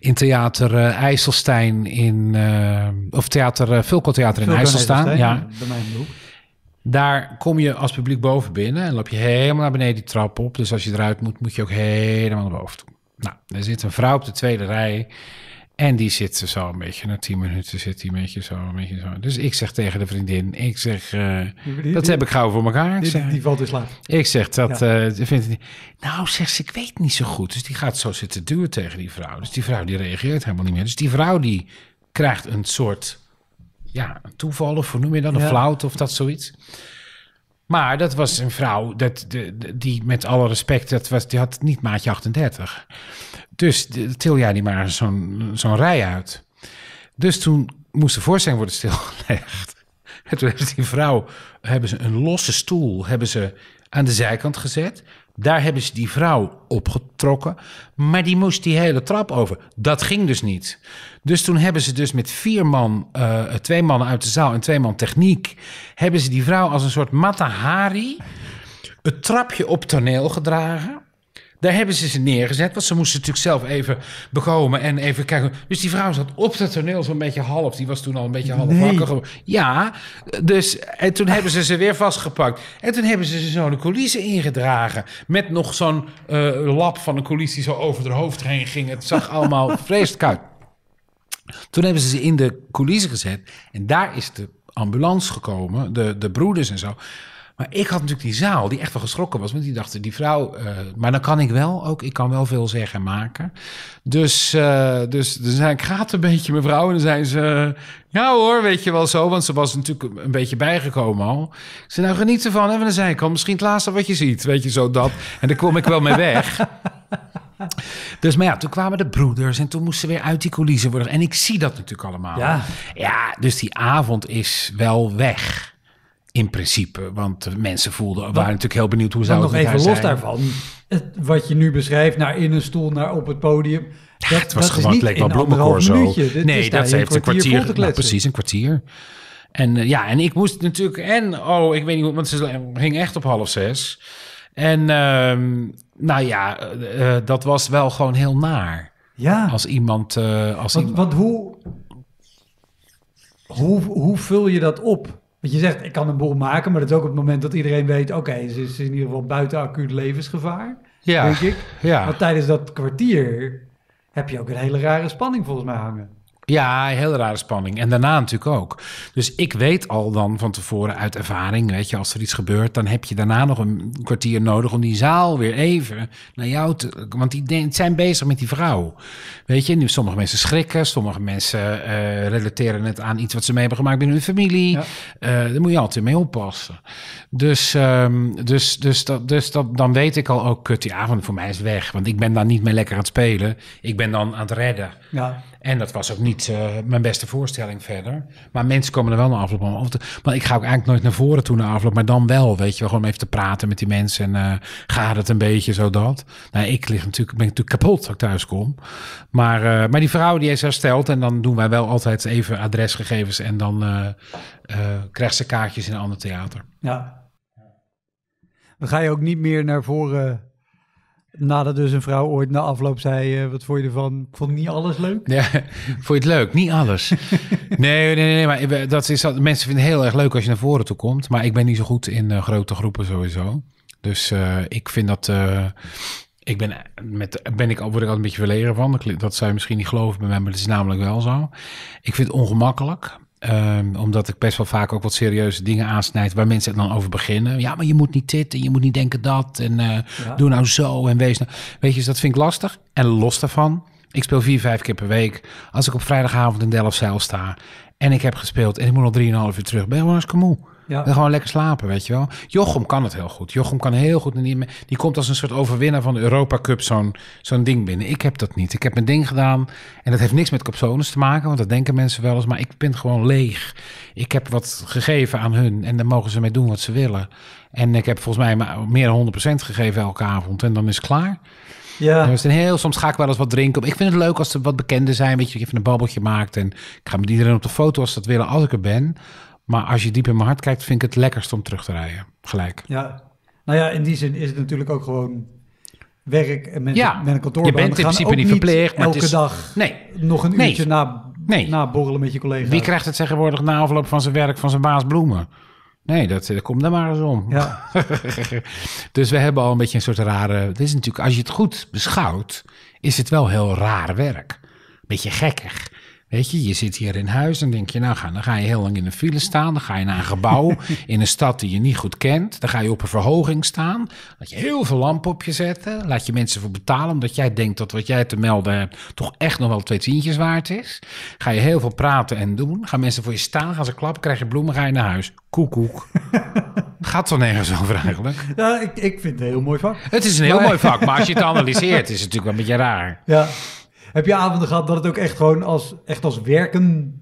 in theater uh, IJsselstein in uh, of theater uh, theater in IJsselstein, ja. Bij mij in Daar kom je als publiek boven binnen en loop je helemaal naar beneden die trap op. Dus als je eruit moet, moet je ook helemaal naar boven toe. Nou, er zit een vrouw op de tweede rij en die zit zo een beetje, na tien minuten zit die een beetje zo, een beetje zo. Dus ik zeg tegen de vriendin, ik zeg, eh, dat heb ik gauw voor elkaar. Die, die, valt in slaap. Ik zeg, dat ja. uh, vindt Nou, zegt ze, ik weet niet zo goed. Dus die gaat zo zitten duwen tegen die vrouw. Dus die vrouw, die reageert helemaal niet meer. Dus die vrouw, die krijgt een soort, ja, een toeval noem je dan een ja. flauwte of dat zoiets. Maar dat was een vrouw dat, die met alle respect, dat was, die had niet maatje 38. Dus til jij die maar zo'n rij uit. Dus toen moest de voorstelling worden stilgelegd. En toen die vrouw hebben ze een losse stoel hebben ze aan de zijkant gezet. Daar hebben ze die vrouw opgetrokken. Maar die moest die hele trap over. Dat ging dus niet. Dus toen hebben ze dus met vier man, eh, twee mannen uit de zaal en twee man techniek, hebben ze die vrouw als een soort matahari het trapje op toneel gedragen. Daar hebben ze ze neergezet, want ze moesten natuurlijk zelf even bekomen en even kijken. Dus die vrouw zat op het toneel zo'n beetje half. Die was toen al een beetje half nee. Ja, dus en toen hebben ze ze weer vastgepakt. En toen hebben ze ze zo de ingedragen. Met nog zo'n uh, lap van een coulisse die zo over haar hoofd heen ging. Het zag allemaal vreselijk uit. Toen hebben ze ze in de coulisse gezet. En daar is de ambulance gekomen, de, de broeders en zo. Maar ik had natuurlijk die zaal die echt wel geschrokken was. Want die dachten, die vrouw, eh, maar dan kan ik wel ook. Ik kan wel veel zeggen en maken. Dus, uh, dus, dan zei ik, gaat een beetje mevrouw? En dan zei ze, ja hoor, weet je wel zo. Want ze was natuurlijk een beetje bijgekomen al. Ik nou geniet ervan. En dan zei ik al, misschien het laatste wat je ziet. Weet je, zo dat. En daar kom ik wel mee weg. Dus maar ja, toen kwamen de broeders en toen moesten weer uit die coulissen worden. En ik zie dat natuurlijk allemaal. Ja, ja dus die avond is wel weg. In principe, want mensen voelden, waren natuurlijk heel benieuwd hoe zou het nog even los daarvan. wat je nu beschrijft, naar in een stoel, naar op het podium. Ja, dat, het was gewoon, het leek wel bloemenkoor zo. nee, dat heeft een kwartier, precies een kwartier. En eh, ja, en ik moest natuurlijk, en oh, ik weet niet hoe, want ze ging echt op half zes. En ehm, nou ja, eh, eh, dat was wel gewoon heel naar. Ja. Als iemand. als want, iemand... hoe, hoe, hoe vul je dat op? want je zegt, ik kan een boel maken, maar dat is ook op het moment dat iedereen weet... oké, ze is in ieder geval buiten acuut levensgevaar, denk ik. Ja. Want tijdens dat kwartier heb je ook een hele rare spanning volgens mij hangen. Ja, heel rare spanning. En daarna natuurlijk ook. Dus ik weet al dan van tevoren uit ervaring, weet je, als er iets gebeurt, dan heb je daarna nog een kwartier nodig om die zaal weer even naar jou te. Want die zijn bezig met die vrouw. Weet je, nu sommige mensen schrikken, sommige mensen uh, relateren het aan iets wat ze mee hebben gemaakt binnen hun familie. Ja. Eh, daar moet je altijd mee oppassen. Dus, ehm, dus, dus, dat, dus dat, dan weet ik al ook, oh, kut, die avond voor mij is weg. Want ik ben daar niet meer lekker aan het spelen. Ik ben dan aan het redden. Ja. En dat was ook niet eh, mijn beste voorstelling verder. Maar mensen komen er wel naar afloop Maar ik ga ook eigenlijk nooit naar voren toe naar afloop. Maar dan wel, weet je gewoon Gewoon even te praten met die mensen. En uh, gaat het een beetje, zo dat. Nou, ik lig natuurlijk, ben natuurlijk kapot als ik thuis kom. Maar, eh, maar die vrouw die is hersteld. En dan doen wij wel altijd even adresgegevens. En dan krijgt ze kaartjes in een ander theater. Ja. Dan ga je ook niet meer naar voren Nadat dus een vrouw ooit na afloop zei, eh, wat vond je ervan? Ik vond niet alles leuk. Ja, vond je het leuk? Niet alles. nee, nee, nee, maar dat is dat. Mensen vinden heel erg leuk als je naar voren toe komt. Maar ik ben niet zo goed in eh, grote groepen sowieso. Dus eh, ik vind dat... ik ben, met, ben ik, word ik al een beetje verleden van. Dat zou misschien niet geloven bij mij, maar dat is namelijk wel zo. Ik vind het ongemakkelijk. Ehm, omdat ik best wel vaak ook wat serieuze dingen aansnijd waar mensen het dan over beginnen. Ja, maar je moet niet dit en je moet niet denken dat. En eh, doe nou zo en wees nou. Weet je, dus dat vind ik lastig. En los daarvan, ik speel vier, vijf keer per week. Als ik op vrijdagavond in Delft-Zeil sta en ik heb gespeeld en ik moet al drieënhalf uur terug, ben je wel eens moe. Ja. En gewoon lekker slapen, weet je wel. Jochem kan het heel goed. Jochem kan heel goed. Die, die komt als een soort overwinnaar van de Europa Cup zo'n zo'n ding binnen. Ik heb dat niet. Ik heb mijn ding gedaan. En dat heeft niks met capsones te maken, want dat denken mensen wel eens. Maar ik ben gewoon leeg. Ik heb wat gegeven aan hun. En daar mogen ze mee doen wat ze willen. En ik heb volgens mij meer dan 100% gegeven elke avond. En dan is het klaar. Ja. Dus heel, soms ga ik wel eens wat drinken. Ik vind het leuk als er wat bekenden zijn. Weet je, je even een babbeltje maakt. En ik ga met iedereen op de foto als ze dat willen, als ik er ben. Maar als je diep in mijn hart kijkt, vind ik het lekkerst om terug te rijden. Gelijk. Ja, nou ja, in die zin is het natuurlijk ook gewoon werk en mensen met een kantoor. Je bent in principe niet verplicht. Maar elke is, dag nee, nog een uurtje nee, na, borrelen met je collega's. Wie krijgt het tegenwoordig na afloop van zijn werk van zijn baas bloemen? Nee, dat, komt er maar eens om. Ja. dus we hebben al een beetje een soort rare... Het is natuurlijk, als je het goed beschouwt, is het wel heel raar werk. Beetje gekkig. Weet je, je zit hier in huis en denk je, nou dan ga je heel lang in een file staan. Dan ga je naar een gebouw in een stad die je niet goed kent. Dan ga je op een verhoging staan. Laat je heel veel lampen op je zetten. Laat je mensen voor betalen, omdat jij denkt dat wat jij te melden hebt toch echt nog wel twee tientjes waard is. Ga je heel veel praten en doen. Gaan mensen voor je staan, gaan ze klappen, krijg je bloemen, ga je naar huis. Koekoek. Gaat toch nergens over eigenlijk? Ja, ik, ik vind het een heel mooi vak. Het is een heel mooi vak, maar als je het analyseert is het natuurlijk wel een beetje raar. Ja. Heb je avonden gehad dat het ook echt gewoon als, echt als werken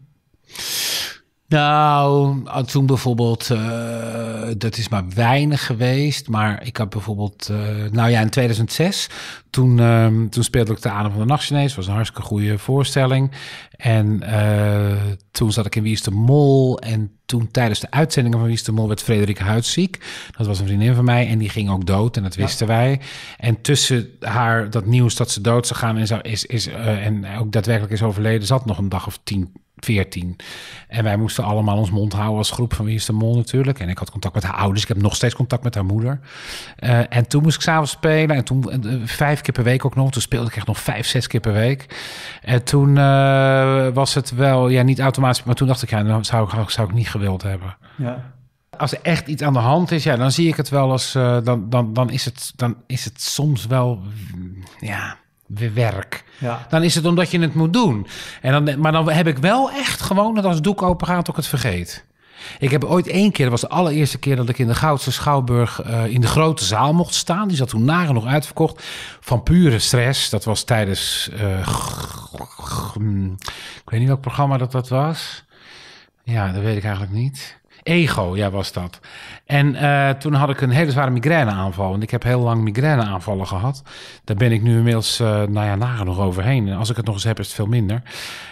nou, ah, toen bijvoorbeeld, eh, dat is maar weinig geweest. Maar ik had bijvoorbeeld, eh, nou ja, in 2006, toen, ehm, toen speelde ik de Adem van de Nachtchinees. was een hartstikke goede voorstelling. En eh, toen zat ik in Wie is de Mol. En toen tijdens de uitzendingen van Wie is de Mol werd Frederik ziek. Dat was een vriendin van mij en die ging ook dood en dat wisten wij. En tussen haar, dat nieuws dat ze dood zou gaan en, zo, is, is, en ook daadwerkelijk is overleden, zat nog een dag of tien 14. En wij moesten allemaal ons mond houden als groep van Wie is de Mol natuurlijk. En ik had contact met haar ouders. Ik heb nog steeds contact met haar moeder. Eh, en toen moest ik s'avonds spelen. En toen eh, vijf keer per week ook nog. Toen speelde ik echt nog vijf, zes keer per week. En toen eh, was het wel, ja, niet automatisch. Maar toen dacht ik, ja, dan zou ik, zou ik niet gewild hebben. Ja. Als er echt iets aan de hand is, ja, dan zie ik het wel als. dan, dan, dan, is het, dan is het soms wel. Mm, ja werk. Ja. Dan is het omdat je het moet doen. En dan, maar dan heb ik wel echt gewoon dat als het doek open gaat, ook het vergeet. Ik heb ooit één keer, dat was de allereerste keer dat ik in de Goudse Schouwburg eh, in de grote zaal mocht staan. Die zat toen naren nog uitverkocht. Van pure stress. Dat was tijdens. Eh, hmm, ik weet niet welk programma dat dat was. Ja, dat weet ik eigenlijk niet. Ego, ja, was dat. En eh, toen had ik een hele zware migraineaanval. En ik heb heel lang migraineaanvallen gehad. Daar ben ik nu inmiddels, uh, nou ja, nagenoeg overheen. En als ik het nog eens heb, is het veel minder.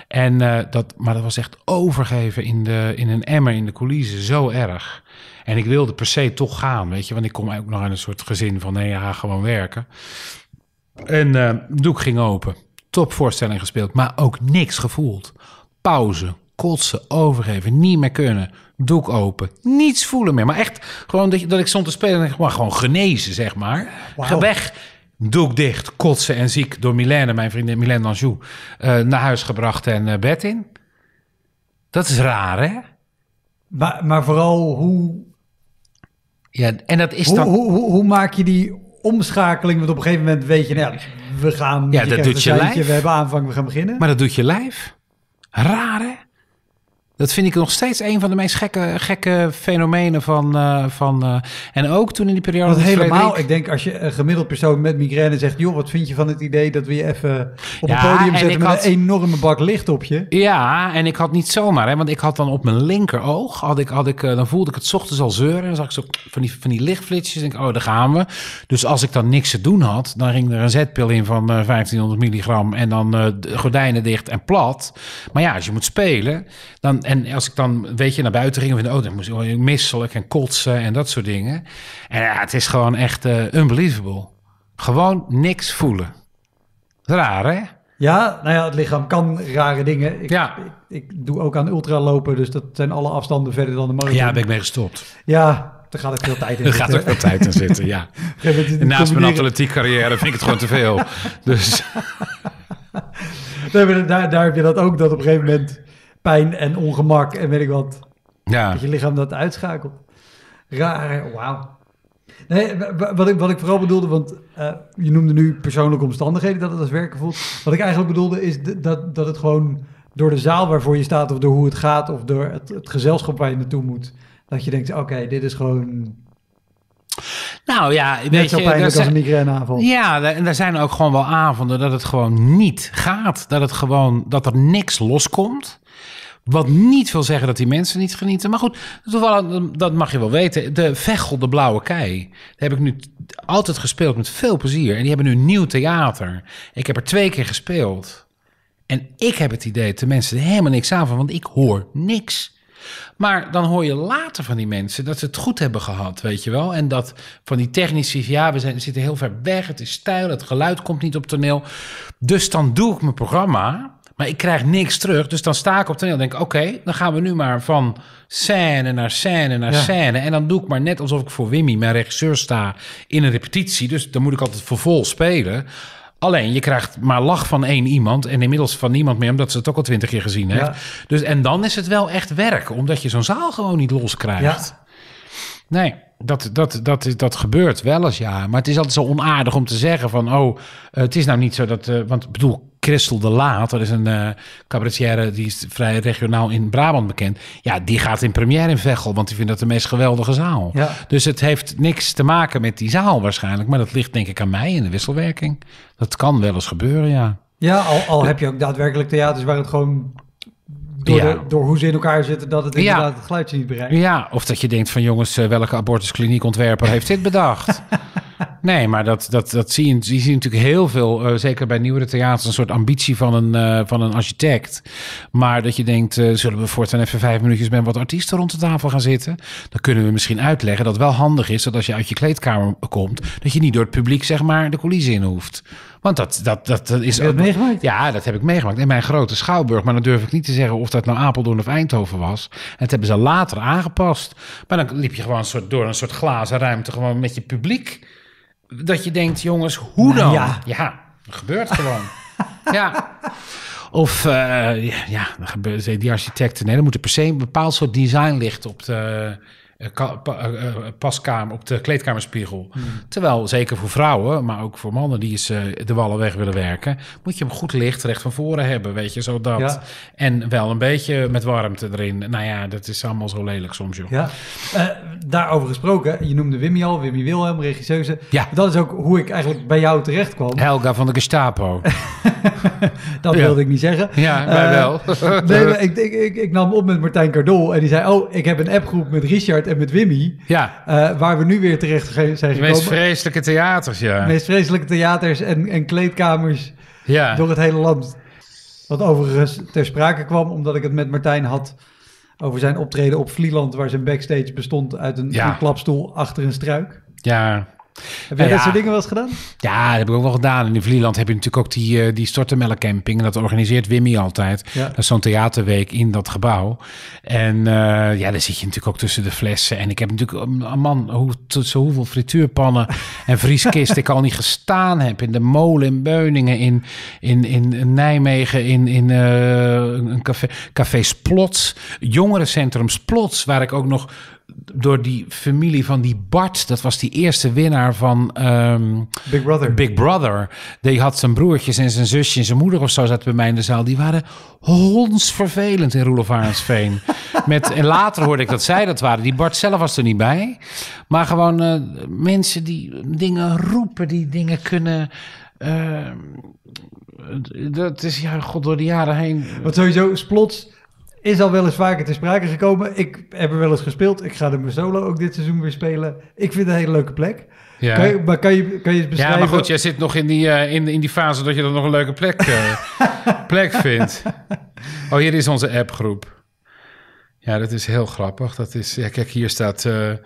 En, eh, dat, maar dat was echt overgeven in, de, in een emmer in de coulissen. Zo erg. En ik wilde per se toch gaan, weet je. Want ik kom ook nog uit een soort gezin van, nee, ja, gewoon werken. En doek ging open. Topvoorstelling gespeeld, maar ook niks gevoeld. Pauze, kotsen, overgeven, niet meer kunnen doek open. Niets voelen meer. Maar echt gewoon dat, dat ik stond te spelen en maar gewoon genezen, zeg maar. Wow. weg. Doek dicht, kotsen en ziek door Milène, mijn vriendin Milène Anjou, eh, naar huis gebracht en eh, bed in. Dat is raar, hè? Maar, maar vooral hoe. Ja, en dat is dan. Hoe, hoe, hoe maak je die omschakeling? Want op een gegeven moment weet je, nou, we gaan. Ja, dat doet je lijf. We hebben aanvang, we gaan beginnen. Maar dat doet je lijf. Raar, hè? Dat vind ik nog steeds een van de meest gekke, gekke fenomenen van. Eh, van eh, en ook toen in die periode. Dat helemaal. Ik denk als je een gemiddeld persoon met migraine zegt: joh, wat vind je van het idee dat we je even op het podium zetten met een enorme bak licht op je? Ja, en ik had niet zomaar, hè, want ik had dan op mijn linkeroog, had ik, had ik, eh, dan voelde ik het ochtends al zeuren. En dan zag ik zo van die, van die lichtflitsjes. denk ik, oh, daar gaan we. Dus als ik dan niks te doen had, dan ging er een zetpil in van 1500 milligram. En dan gordijnen dicht en plat. Maar ja, als je moet spelen, dan en als ik dan een beetje naar buiten ging, van, oh, dan moest ik misselijk en kotsen en dat soort dingen. En ja, het is gewoon echt uh, unbelievable. Gewoon niks voelen. Raar, hè? Ja, nou ja, het lichaam kan rare dingen. Ik, ja. ik, doe ook aan ultralopen, dus dat zijn alle afstanden verder dan de marathon. Ja, ben ik mee gestopt. Ja, daar gaat ook veel tijd in zitten. Er gaat ook veel tijd in zitten, ja. Naast mijn atletiek carrière vind ik het gewoon te veel. Dus... daar, daar heb je dat ook, dat op een gegeven moment pijn en ongemak en weet ik wat. Ja. Dat je lichaam dat uitschakelt. Raar, wauw. Nee, wat ik, wat ik vooral bedoelde, want eh, je noemde nu persoonlijke omstandigheden dat het als werken voelt. Wat ik eigenlijk bedoelde is dat, dat het gewoon door de zaal waarvoor je staat, of door hoe het gaat, of door het, het gezelschap waar je naartoe moet, dat je denkt: oké, dit is gewoon. Nou ja, weet Net zo pijnlijk je, als een migraineavond. Ja, en er zijn ook gewoon wel avonden dat het gewoon niet gaat. Dat het gewoon, dat er niks loskomt. Wat niet wil zeggen dat die mensen niet genieten. Maar goed, dat mag je wel weten. De Vechel, de Blauwe Kei. Daar heb ik nu altijd gespeeld met veel plezier. En die hebben nu een nieuw theater. Ik heb er twee keer gespeeld. En ik heb het idee dat de mensen er helemaal niks aan van, want ik hoor niks. Maar dan hoor je later van die mensen dat ze het goed hebben gehad, weet je wel. En dat van die technici, ja, we zijn, zitten heel ver weg, het is stijl, het geluid komt niet op toneel. Dus dan doe ik mijn programma maar ik krijg niks terug. Dus dan sta ik op toneel en denk: oké, dan gaan we nu maar van scène naar scène naar scène. En dan doe ik maar net alsof ik voor Wimmy, mijn regisseur, sta in een repetitie. Dus dan moet ik altijd voor vol spelen. Alleen je krijgt maar lach van één iemand en inmiddels van niemand meer, omdat ze het ook al twintig keer gezien heeft. Dus en dan is het wel echt werk, omdat je zo'n zaal gewoon niet los krijgt. Nee. Dat, dat, dat, dat gebeurt wel eens, ja. Maar het is altijd zo onaardig om te zeggen van... oh, eh, het is nou niet zo dat... Eh, want ik bedoel, Christel de Laat, dat is een uh, eh, cabaretier die is vrij regionaal in Brabant bekend. Ja, die gaat in première in Veghel, want die vindt dat de meest geweldige zaal. Ja. Dus het heeft niks te maken met die zaal waarschijnlijk. Maar dat ligt denk ik aan mij in de wisselwerking. Dat kan wel eens gebeuren, ja. Ja, al, al heb je ook daadwerkelijk theaters waar het gewoon door, door, hoe ze in elkaar zitten, dat het inderdaad het geluidje niet bereikt. Ja, of dat je denkt van jongens, eh, welke abortuskliniek ontwerper heeft dit bedacht? nee, maar dat, dat, dat zie, je, je natuurlijk heel veel, eh, zeker bij nieuwere theaters, een soort ambitie van een, eh, van een architect. Maar dat je denkt, eh, zullen we voortaan even vijf minuutjes met wat artiesten rond de tafel gaan zitten? Dan kunnen we misschien uitleggen dat het wel handig is dat als je uit je kleedkamer komt, dat je niet door het publiek zeg maar de coulissen in hoeft. Want dat, dat, dat, dat is. Heb meegemaakt? Ja, dat heb ik meegemaakt. In mijn grote schouwburg. Maar dan durf ik niet te zeggen of dat nou Apeldoorn of Eindhoven was. En dat hebben ze later aangepast. Maar dan liep je gewoon een soort, door een soort glazen ruimte. Gewoon met je publiek dat je denkt, jongens, hoe nou dan? Ja, ja dat gebeurt gewoon. ja. Of eh, ja, ja, gebeuren ze die architecten, nee, dan moet per se een bepaald soort design licht op de eh, eh, eh, paskamer, op de kleedkamerspiegel. Hmm. Terwijl zeker voor vrouwen, maar ook voor mannen die eens de wallen weg willen werken, moet je hem goed licht recht van voren hebben, weet je, zodat. En wel een beetje met warmte erin. Nou ja, dat is allemaal zo lelijk soms, joh. Ja. daarover gesproken, je noemde Wimmy al, Wimmy Wilhelm, regisseuse. Ja. Dat is ook hoe ik eigenlijk bij jou terecht kwam. Helga van de Gestapo. dat wilde ik niet zeggen. Ja, mij wel. nee, ik, ik, ik, ik, nam op met Martijn Cardol en die zei, oh, ik heb een appgroep met Richard met Wimmy. Ja. Eh, waar we nu weer terecht zijn gekomen. De meest vreselijke theaters, ja. meest vreselijke theaters en, en kleedkamers ja. door het hele land. Wat overigens ter sprake kwam, omdat ik het met Martijn had over zijn optreden op Vlieland, waar zijn backstage bestond uit een, een klapstoel achter een struik. Ja. Heb jij dat soort dingen wel eens gedaan? Ja, dat heb ik ook wel gedaan. in Vlieland heb je natuurlijk ook die, uh, die Stortemellencamping. En dat organiseert Wimmy altijd. Dat is zo'n theaterweek in dat gebouw. En eh, ja, daar zit je natuurlijk ook tussen de flessen. En ik heb natuurlijk, oh, man, hoe, tussen hoeveel frituurpannen en vrieskisten ik al niet gestaan heb. In de molen in Beuningen, in, in, in Nijmegen, in, in eh, een café, café Splots. Jongerencentrum Splots, waar ik ook nog door die familie van die Bart. Dat was die eerste winnaar van ehm, Big Brother. Big Brother. Die had zijn broertjes en zijn zusje en zijn moeder of zo zat bij mij in de zaal. Die waren vervelend in of Met, en later hoorde ik dat zij dat waren. Die Bart zelf was er niet bij. Maar gewoon eh, mensen die dingen roepen, die dingen kunnen... Ehm, dat is ja, god door de jaren heen. Wat sowieso, plots is al wel eens vaker te sprake gekomen. Ik heb er wel eens gespeeld. Ik ga de mijn solo ook dit seizoen weer spelen. Ik vind een hele leuke plek. Ja. maar kan je, kan je het beschrijven? Ja, maar goed, jij zit nog in die, uh, in, in die fase dat je dan nog een leuke plek, eh, plek vindt. Oh, hier is onze appgroep. Ja, dat is heel grappig. Dat is, ja, kijk, hier staat uh, eh,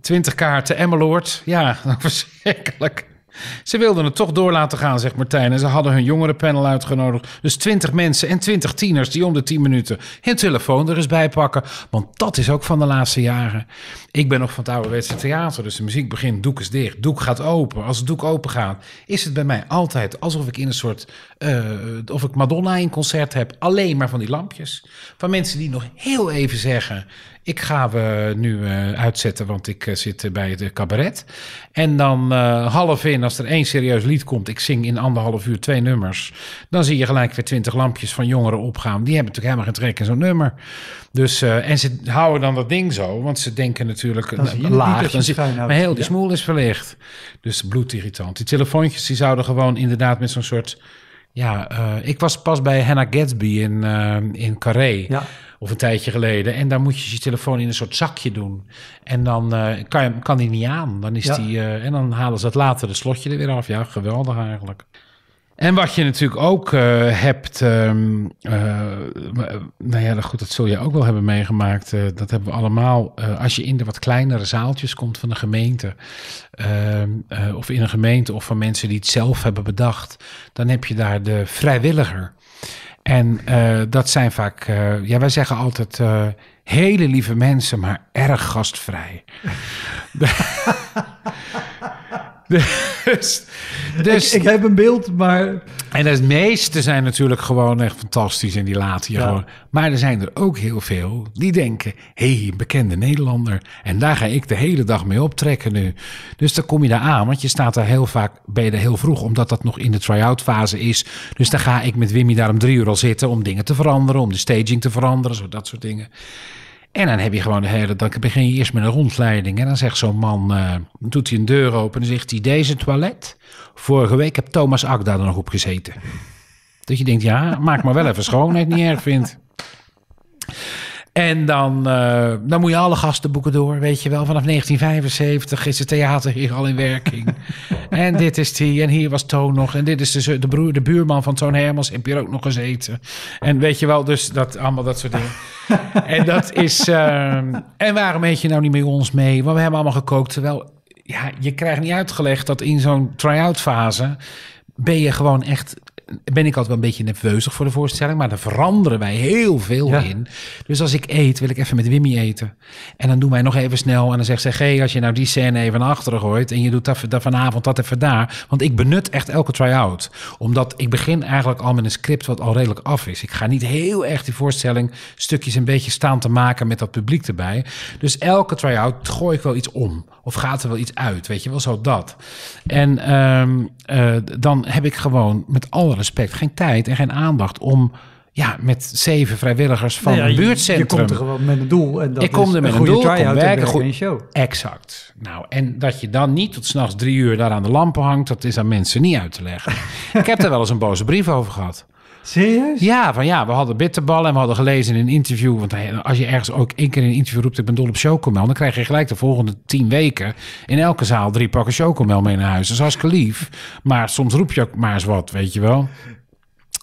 20 kaarten Emmeloord. Ja, verschrikkelijk. Ze wilden het toch door laten gaan, zegt Martijn. En ze hadden hun jongere panel uitgenodigd. Dus twintig mensen en twintig tieners die om de 10 minuten hun telefoon er eens bij pakken. Want dat is ook van de laatste jaren. Ik ben nog van het ouderwetse theater. Dus de muziek begint, doek is dicht, doek gaat open. Als het doek open gaat, is het bij mij altijd alsof ik in een soort. Uh, of ik Madonna in concert heb. Alleen maar van die lampjes. Van mensen die nog heel even zeggen. Ik ga we nu eh, uitzetten, want ik eh, zit eh, bij de cabaret. En dan half in, als er één serieus lied komt, ik zing in anderhalf uur twee nummers. Dan zie je gelijk weer twintig lampjes van jongeren opgaan. Die hebben natuurlijk helemaal geen trek in zo'n nummer. Dus, en ze houden dan dat ding zo, want ze denken natuurlijk... Nou, dan nou, laag, dan zie, maar heel die smoel is verlicht. Dus bloedirritant. Die telefoontjes die zouden gewoon inderdaad met zo'n soort ja, eh, ik was pas bij Hannah Gatsby in, uh, in Carré. Ja. Of een tijdje geleden. En daar moet je je telefoon in een soort zakje doen. En dan uh, kan, kan die niet aan. Dan is die, en dan halen ze het later de slotje er weer af. Ja, geweldig eigenlijk. En wat je natuurlijk ook eh, hebt, ehm, eh, eh, nou ja, goed, dat zul je ook wel hebben meegemaakt. dat hebben we allemaal. als je in de wat kleinere zaaltjes komt van de gemeente, ehm, of in een gemeente, of van mensen die het zelf hebben bedacht, dan heb je daar de vrijwilliger. En dat zijn vaak, ja, wij zeggen altijd hele lieve mensen, maar erg gastvrij. Dus, dus ik, heb een beeld, maar... En het meeste zijn natuurlijk gewoon echt fantastisch en die laten je gewoon... Maar er zijn er ook heel veel die denken... hé, hey, bekende Nederlander. En daar ga ik de hele dag mee optrekken nu. Dus dan kom je daar aan, want je staat daar heel vaak... ben je er heel vroeg, omdat dat nog in de try-out fase is. Dus dan ga ik met Wimmy daar om drie uur al zitten... om dingen te veranderen, om de staging te veranderen, zo dat soort dingen. En dan heb je gewoon de hele Dan begin je eerst met een rondleiding. En dan zegt zo'n man, uh, doet hij een deur open en zegt hij, deze toilet, vorige week heb Thomas Akda er nog op gezeten. Dat je denkt, ja, maak maar wel even schoon, niet erg vindt. En dan, eh, dan moet je alle gasten boeken door, weet je wel. Vanaf 1975 is het theater hier al in werking. en dit is die, en hier was Toon nog. En dit is de de, broer, de buurman van Toon Hermans, heb hier ook nog gezeten. En weet je wel, dus dat, allemaal dat soort dingen. en dat is, ehm, en waarom eet je nou niet met ons mee? Want we hebben allemaal gekookt, terwijl... Ja, je krijgt niet uitgelegd dat in zo'n try-out fase ben je gewoon echt ben ik altijd wel een beetje nerveusig voor de voorstelling, maar daar veranderen wij heel veel in. Dus als ik eet, wil ik even met Wimmy eten. En dan doen wij nog even snel en dan zegt ze, hey, als je nou die scène even naar achteren gooit en je doet dat, vanavond dat even daar. Want ik benut echt elke try-out. Omdat ik begin eigenlijk al met een script wat al redelijk af is. Ik ga niet heel erg die voorstelling stukjes een beetje staan te maken met dat publiek erbij. Dus elke try-out gooi ik wel iets om. Of gaat er wel iets uit, weet je wel, zo dat. En ehm, eh, dan heb ik gewoon met alle respect geen tijd en geen aandacht om ja, met zeven vrijwilligers van nou een buurtcentrum. Je komt er gewoon met een doel. En dat ik kom er met een, een doel, te werken, goed, show. Exact. Nou, en dat je dan niet tot s'nachts drie uur daar aan de lampen hangt... dat is aan mensen niet uit te leggen. ik heb daar wel eens een boze brief over gehad. Serieus? Ja, van ja, we hadden bitterballen en we hadden gelezen in een interview. Want eh, als je ergens ook één keer in een interview roept: Ik ben dol op chocomel. dan krijg je gelijk de volgende tien weken in elke zaal drie pakken chocomel mee naar huis. Dat is hartstikke lief. Maar soms roep je ook maar eens wat, weet je wel.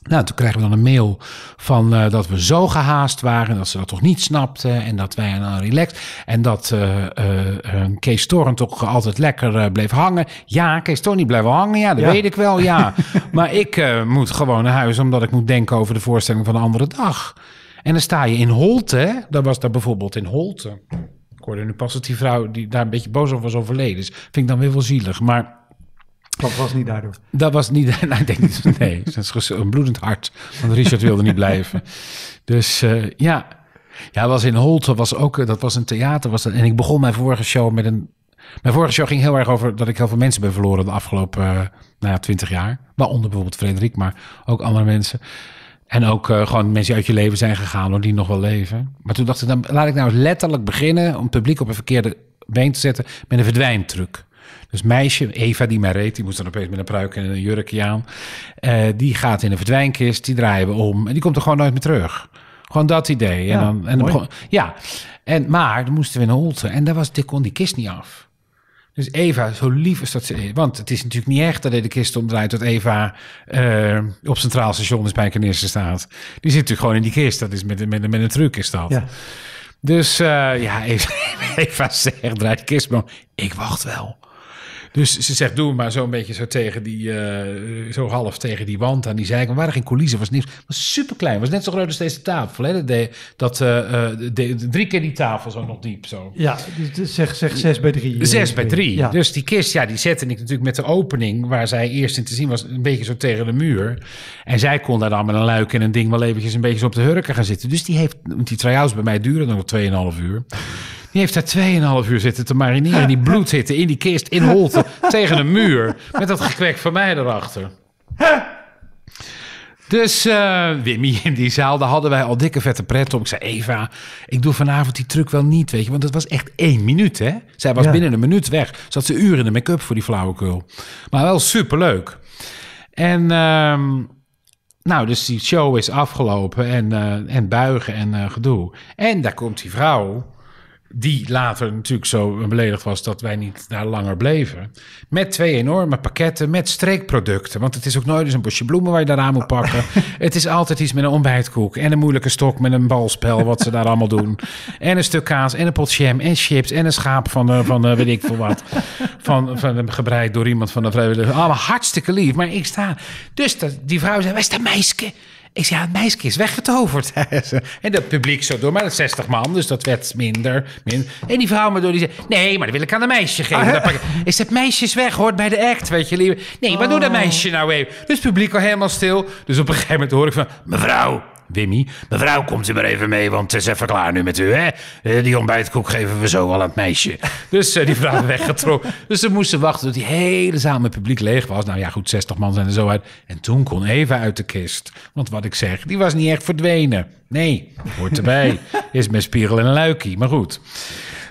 Nou, toen kregen we dan een mail van eh, dat we zo gehaast waren, dat ze dat toch niet snapten en dat wij een relax. en dat eh, eh, Kees Toren toch altijd lekker bleef hangen. Ja, Kees Toren niet blijven hangen, ja, dat weet ik wel, ja. maar ik moet gewoon naar huis omdat ik moet denken over de voorstelling van de andere dag. En dan sta je in Holte, dat was daar bijvoorbeeld in Holte. Ik hoorde nu pas dat die vrouw die daar een beetje boos over was overleden. Dus vind ik dan weer wel zielig, maar dat was niet daardoor. Dat was niet. Nou, ik denk Nee, dat is een bloedend hart. Want Richard wilde niet blijven. Dus eh, ja. Ja, was in Holte was ook. Eh, dat was een theater. Was en ik begon mijn vorige show met een. Mijn vorige show ging heel erg over dat ik heel veel mensen ben verloren de afgelopen eh, nou ja, 20 jaar. Waaronder bijvoorbeeld Frederik, maar ook andere mensen. En ook gewoon mensen die uit je leven zijn gegaan, hoor, die nog wel leven. Maar toen dacht ik, dan laat ik nou letterlijk beginnen om publiek op een verkeerde been te zetten met een verdwijntruc. Dus meisje, Eva die mij reed, die moest dan opeens met een pruik en een jurkje aan. Eh, die gaat in een verdwijnkist, die draaien we om en die komt er gewoon nooit meer terug. Gewoon dat idee. Ja, en dan, en ja. En, maar dan moesten we in Holte en daar was, die kon die kist niet af. Dus Eva, zo lief is dat ze. Want het is natuurlijk niet echt dat hij de kist omdraait. dat Eva eh, op Centraal Station is bij Canisse staat. Die zit natuurlijk gewoon in die kist. Dat is met, met, met een truc, is dat. Ja. Dus uh, ja, Eva, zegt: draait de kist maar. Ik wacht wel. Dus ze zegt, doe maar zo'n beetje zo tegen die, eh, zo half tegen die wand aan die zijkant. waren geen coulissen, was niks. was super klein, was net zo groot als deze tafel. Dat, eh, eh, drie keer die tafel zo nog diep. Zo. Ja, zeg, dus- dus zeg zes bij drie. Zes bij drie. Dus die kist, ja, die zette ik natuurlijk met de opening waar zij eerst in te zien was, een beetje zo tegen de muur. En zij kon daar dan met een luik en een ding wel eventjes een beetje zo op de hurken gaan zitten. Dus die heeft, want die try bij mij duren nog 2,5 uur. Die heeft daar 2,5 uur zitten te marineren. Die bloed zitten in die kist, in Holte, tegen een muur. Met dat gekwek van mij erachter. Dus eh, Wimmy in die zaal, daar hadden wij al dikke vette pret op. Ik zei, Eva, ik doe vanavond die truc wel niet, weet je. Want dat was echt één minuut, hè. Zij was binnen een minuut weg. Zat ze uren in de make-up voor die flauwekul. Maar wel superleuk. En ehm, nou, dus die show is afgelopen en, eh, en buigen en eh, gedoe. En daar komt die vrouw die later natuurlijk zo beledigd was dat wij niet daar langer bleven. Met twee enorme pakketten met streekproducten. Want het is ook nooit eens een bosje bloemen waar je daaraan moet pakken. het is altijd iets met een ontbijtkoek en een moeilijke stok met een balspel, wat ze daar allemaal doen. En een stuk kaas en een pot jam en chips en een schaap van, eh, van eh, weet ik veel wat. Van, van eh, gebreid door iemand van de vrijwilligers. Allemaal hartstikke lief, maar ik sta... Dus dat, die vrouw zei, Wij staan meisje? Ik zei, ja, het meisje is weggetoverd. en dat publiek zo door, maar dat 60 man, dus dat werd minder. En die vrouw maar door, die zei, nee, maar dat wil ik aan een meisje geven. Ah, is het meisje weg, hoort bij de act, weet je. Nee, wat oh. doe dat meisje nou even. Dus het publiek al helemaal stil. Dus op een gegeven moment hoor ik van, mevrouw, Wimmy. Mevrouw, komt u maar even mee, want het is even klaar nu met u, hè? Eh, die ontbijtkoek geven we zo wel aan het meisje. Dus eh, die vrouw weggetrokken. Dus ze moesten wachten tot die hele zaal met publiek leeg was. Nou ja, goed, 60 man zijn er zo uit. En toen kon Eva uit de kist. Want wat ik zeg, die was niet echt verdwenen. Nee, hoort erbij. is met spiegel en een luikie, maar goed.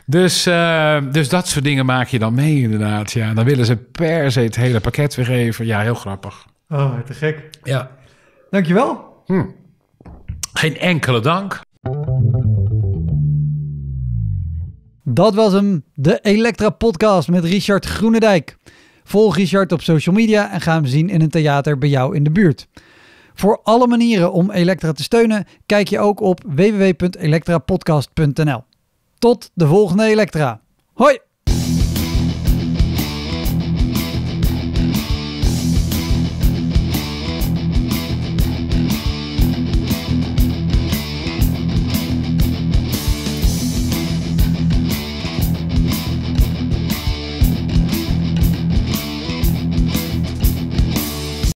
Dus, eh, dus dat soort dingen maak je dan mee, inderdaad. Ja, dan willen ze per se het hele pakket weer geven. Ja, heel grappig. Oh, te gek. Ja. Dankjewel. Hm. Geen enkele dank. Dat was hem, de Elektra Podcast met Richard Groenendijk. Volg Richard op social media en ga hem zien in een theater bij jou in de buurt. Voor alle manieren om Elektra te steunen, kijk je ook op www.elektrapodcast.nl. Tot de volgende Elektra. Hoi!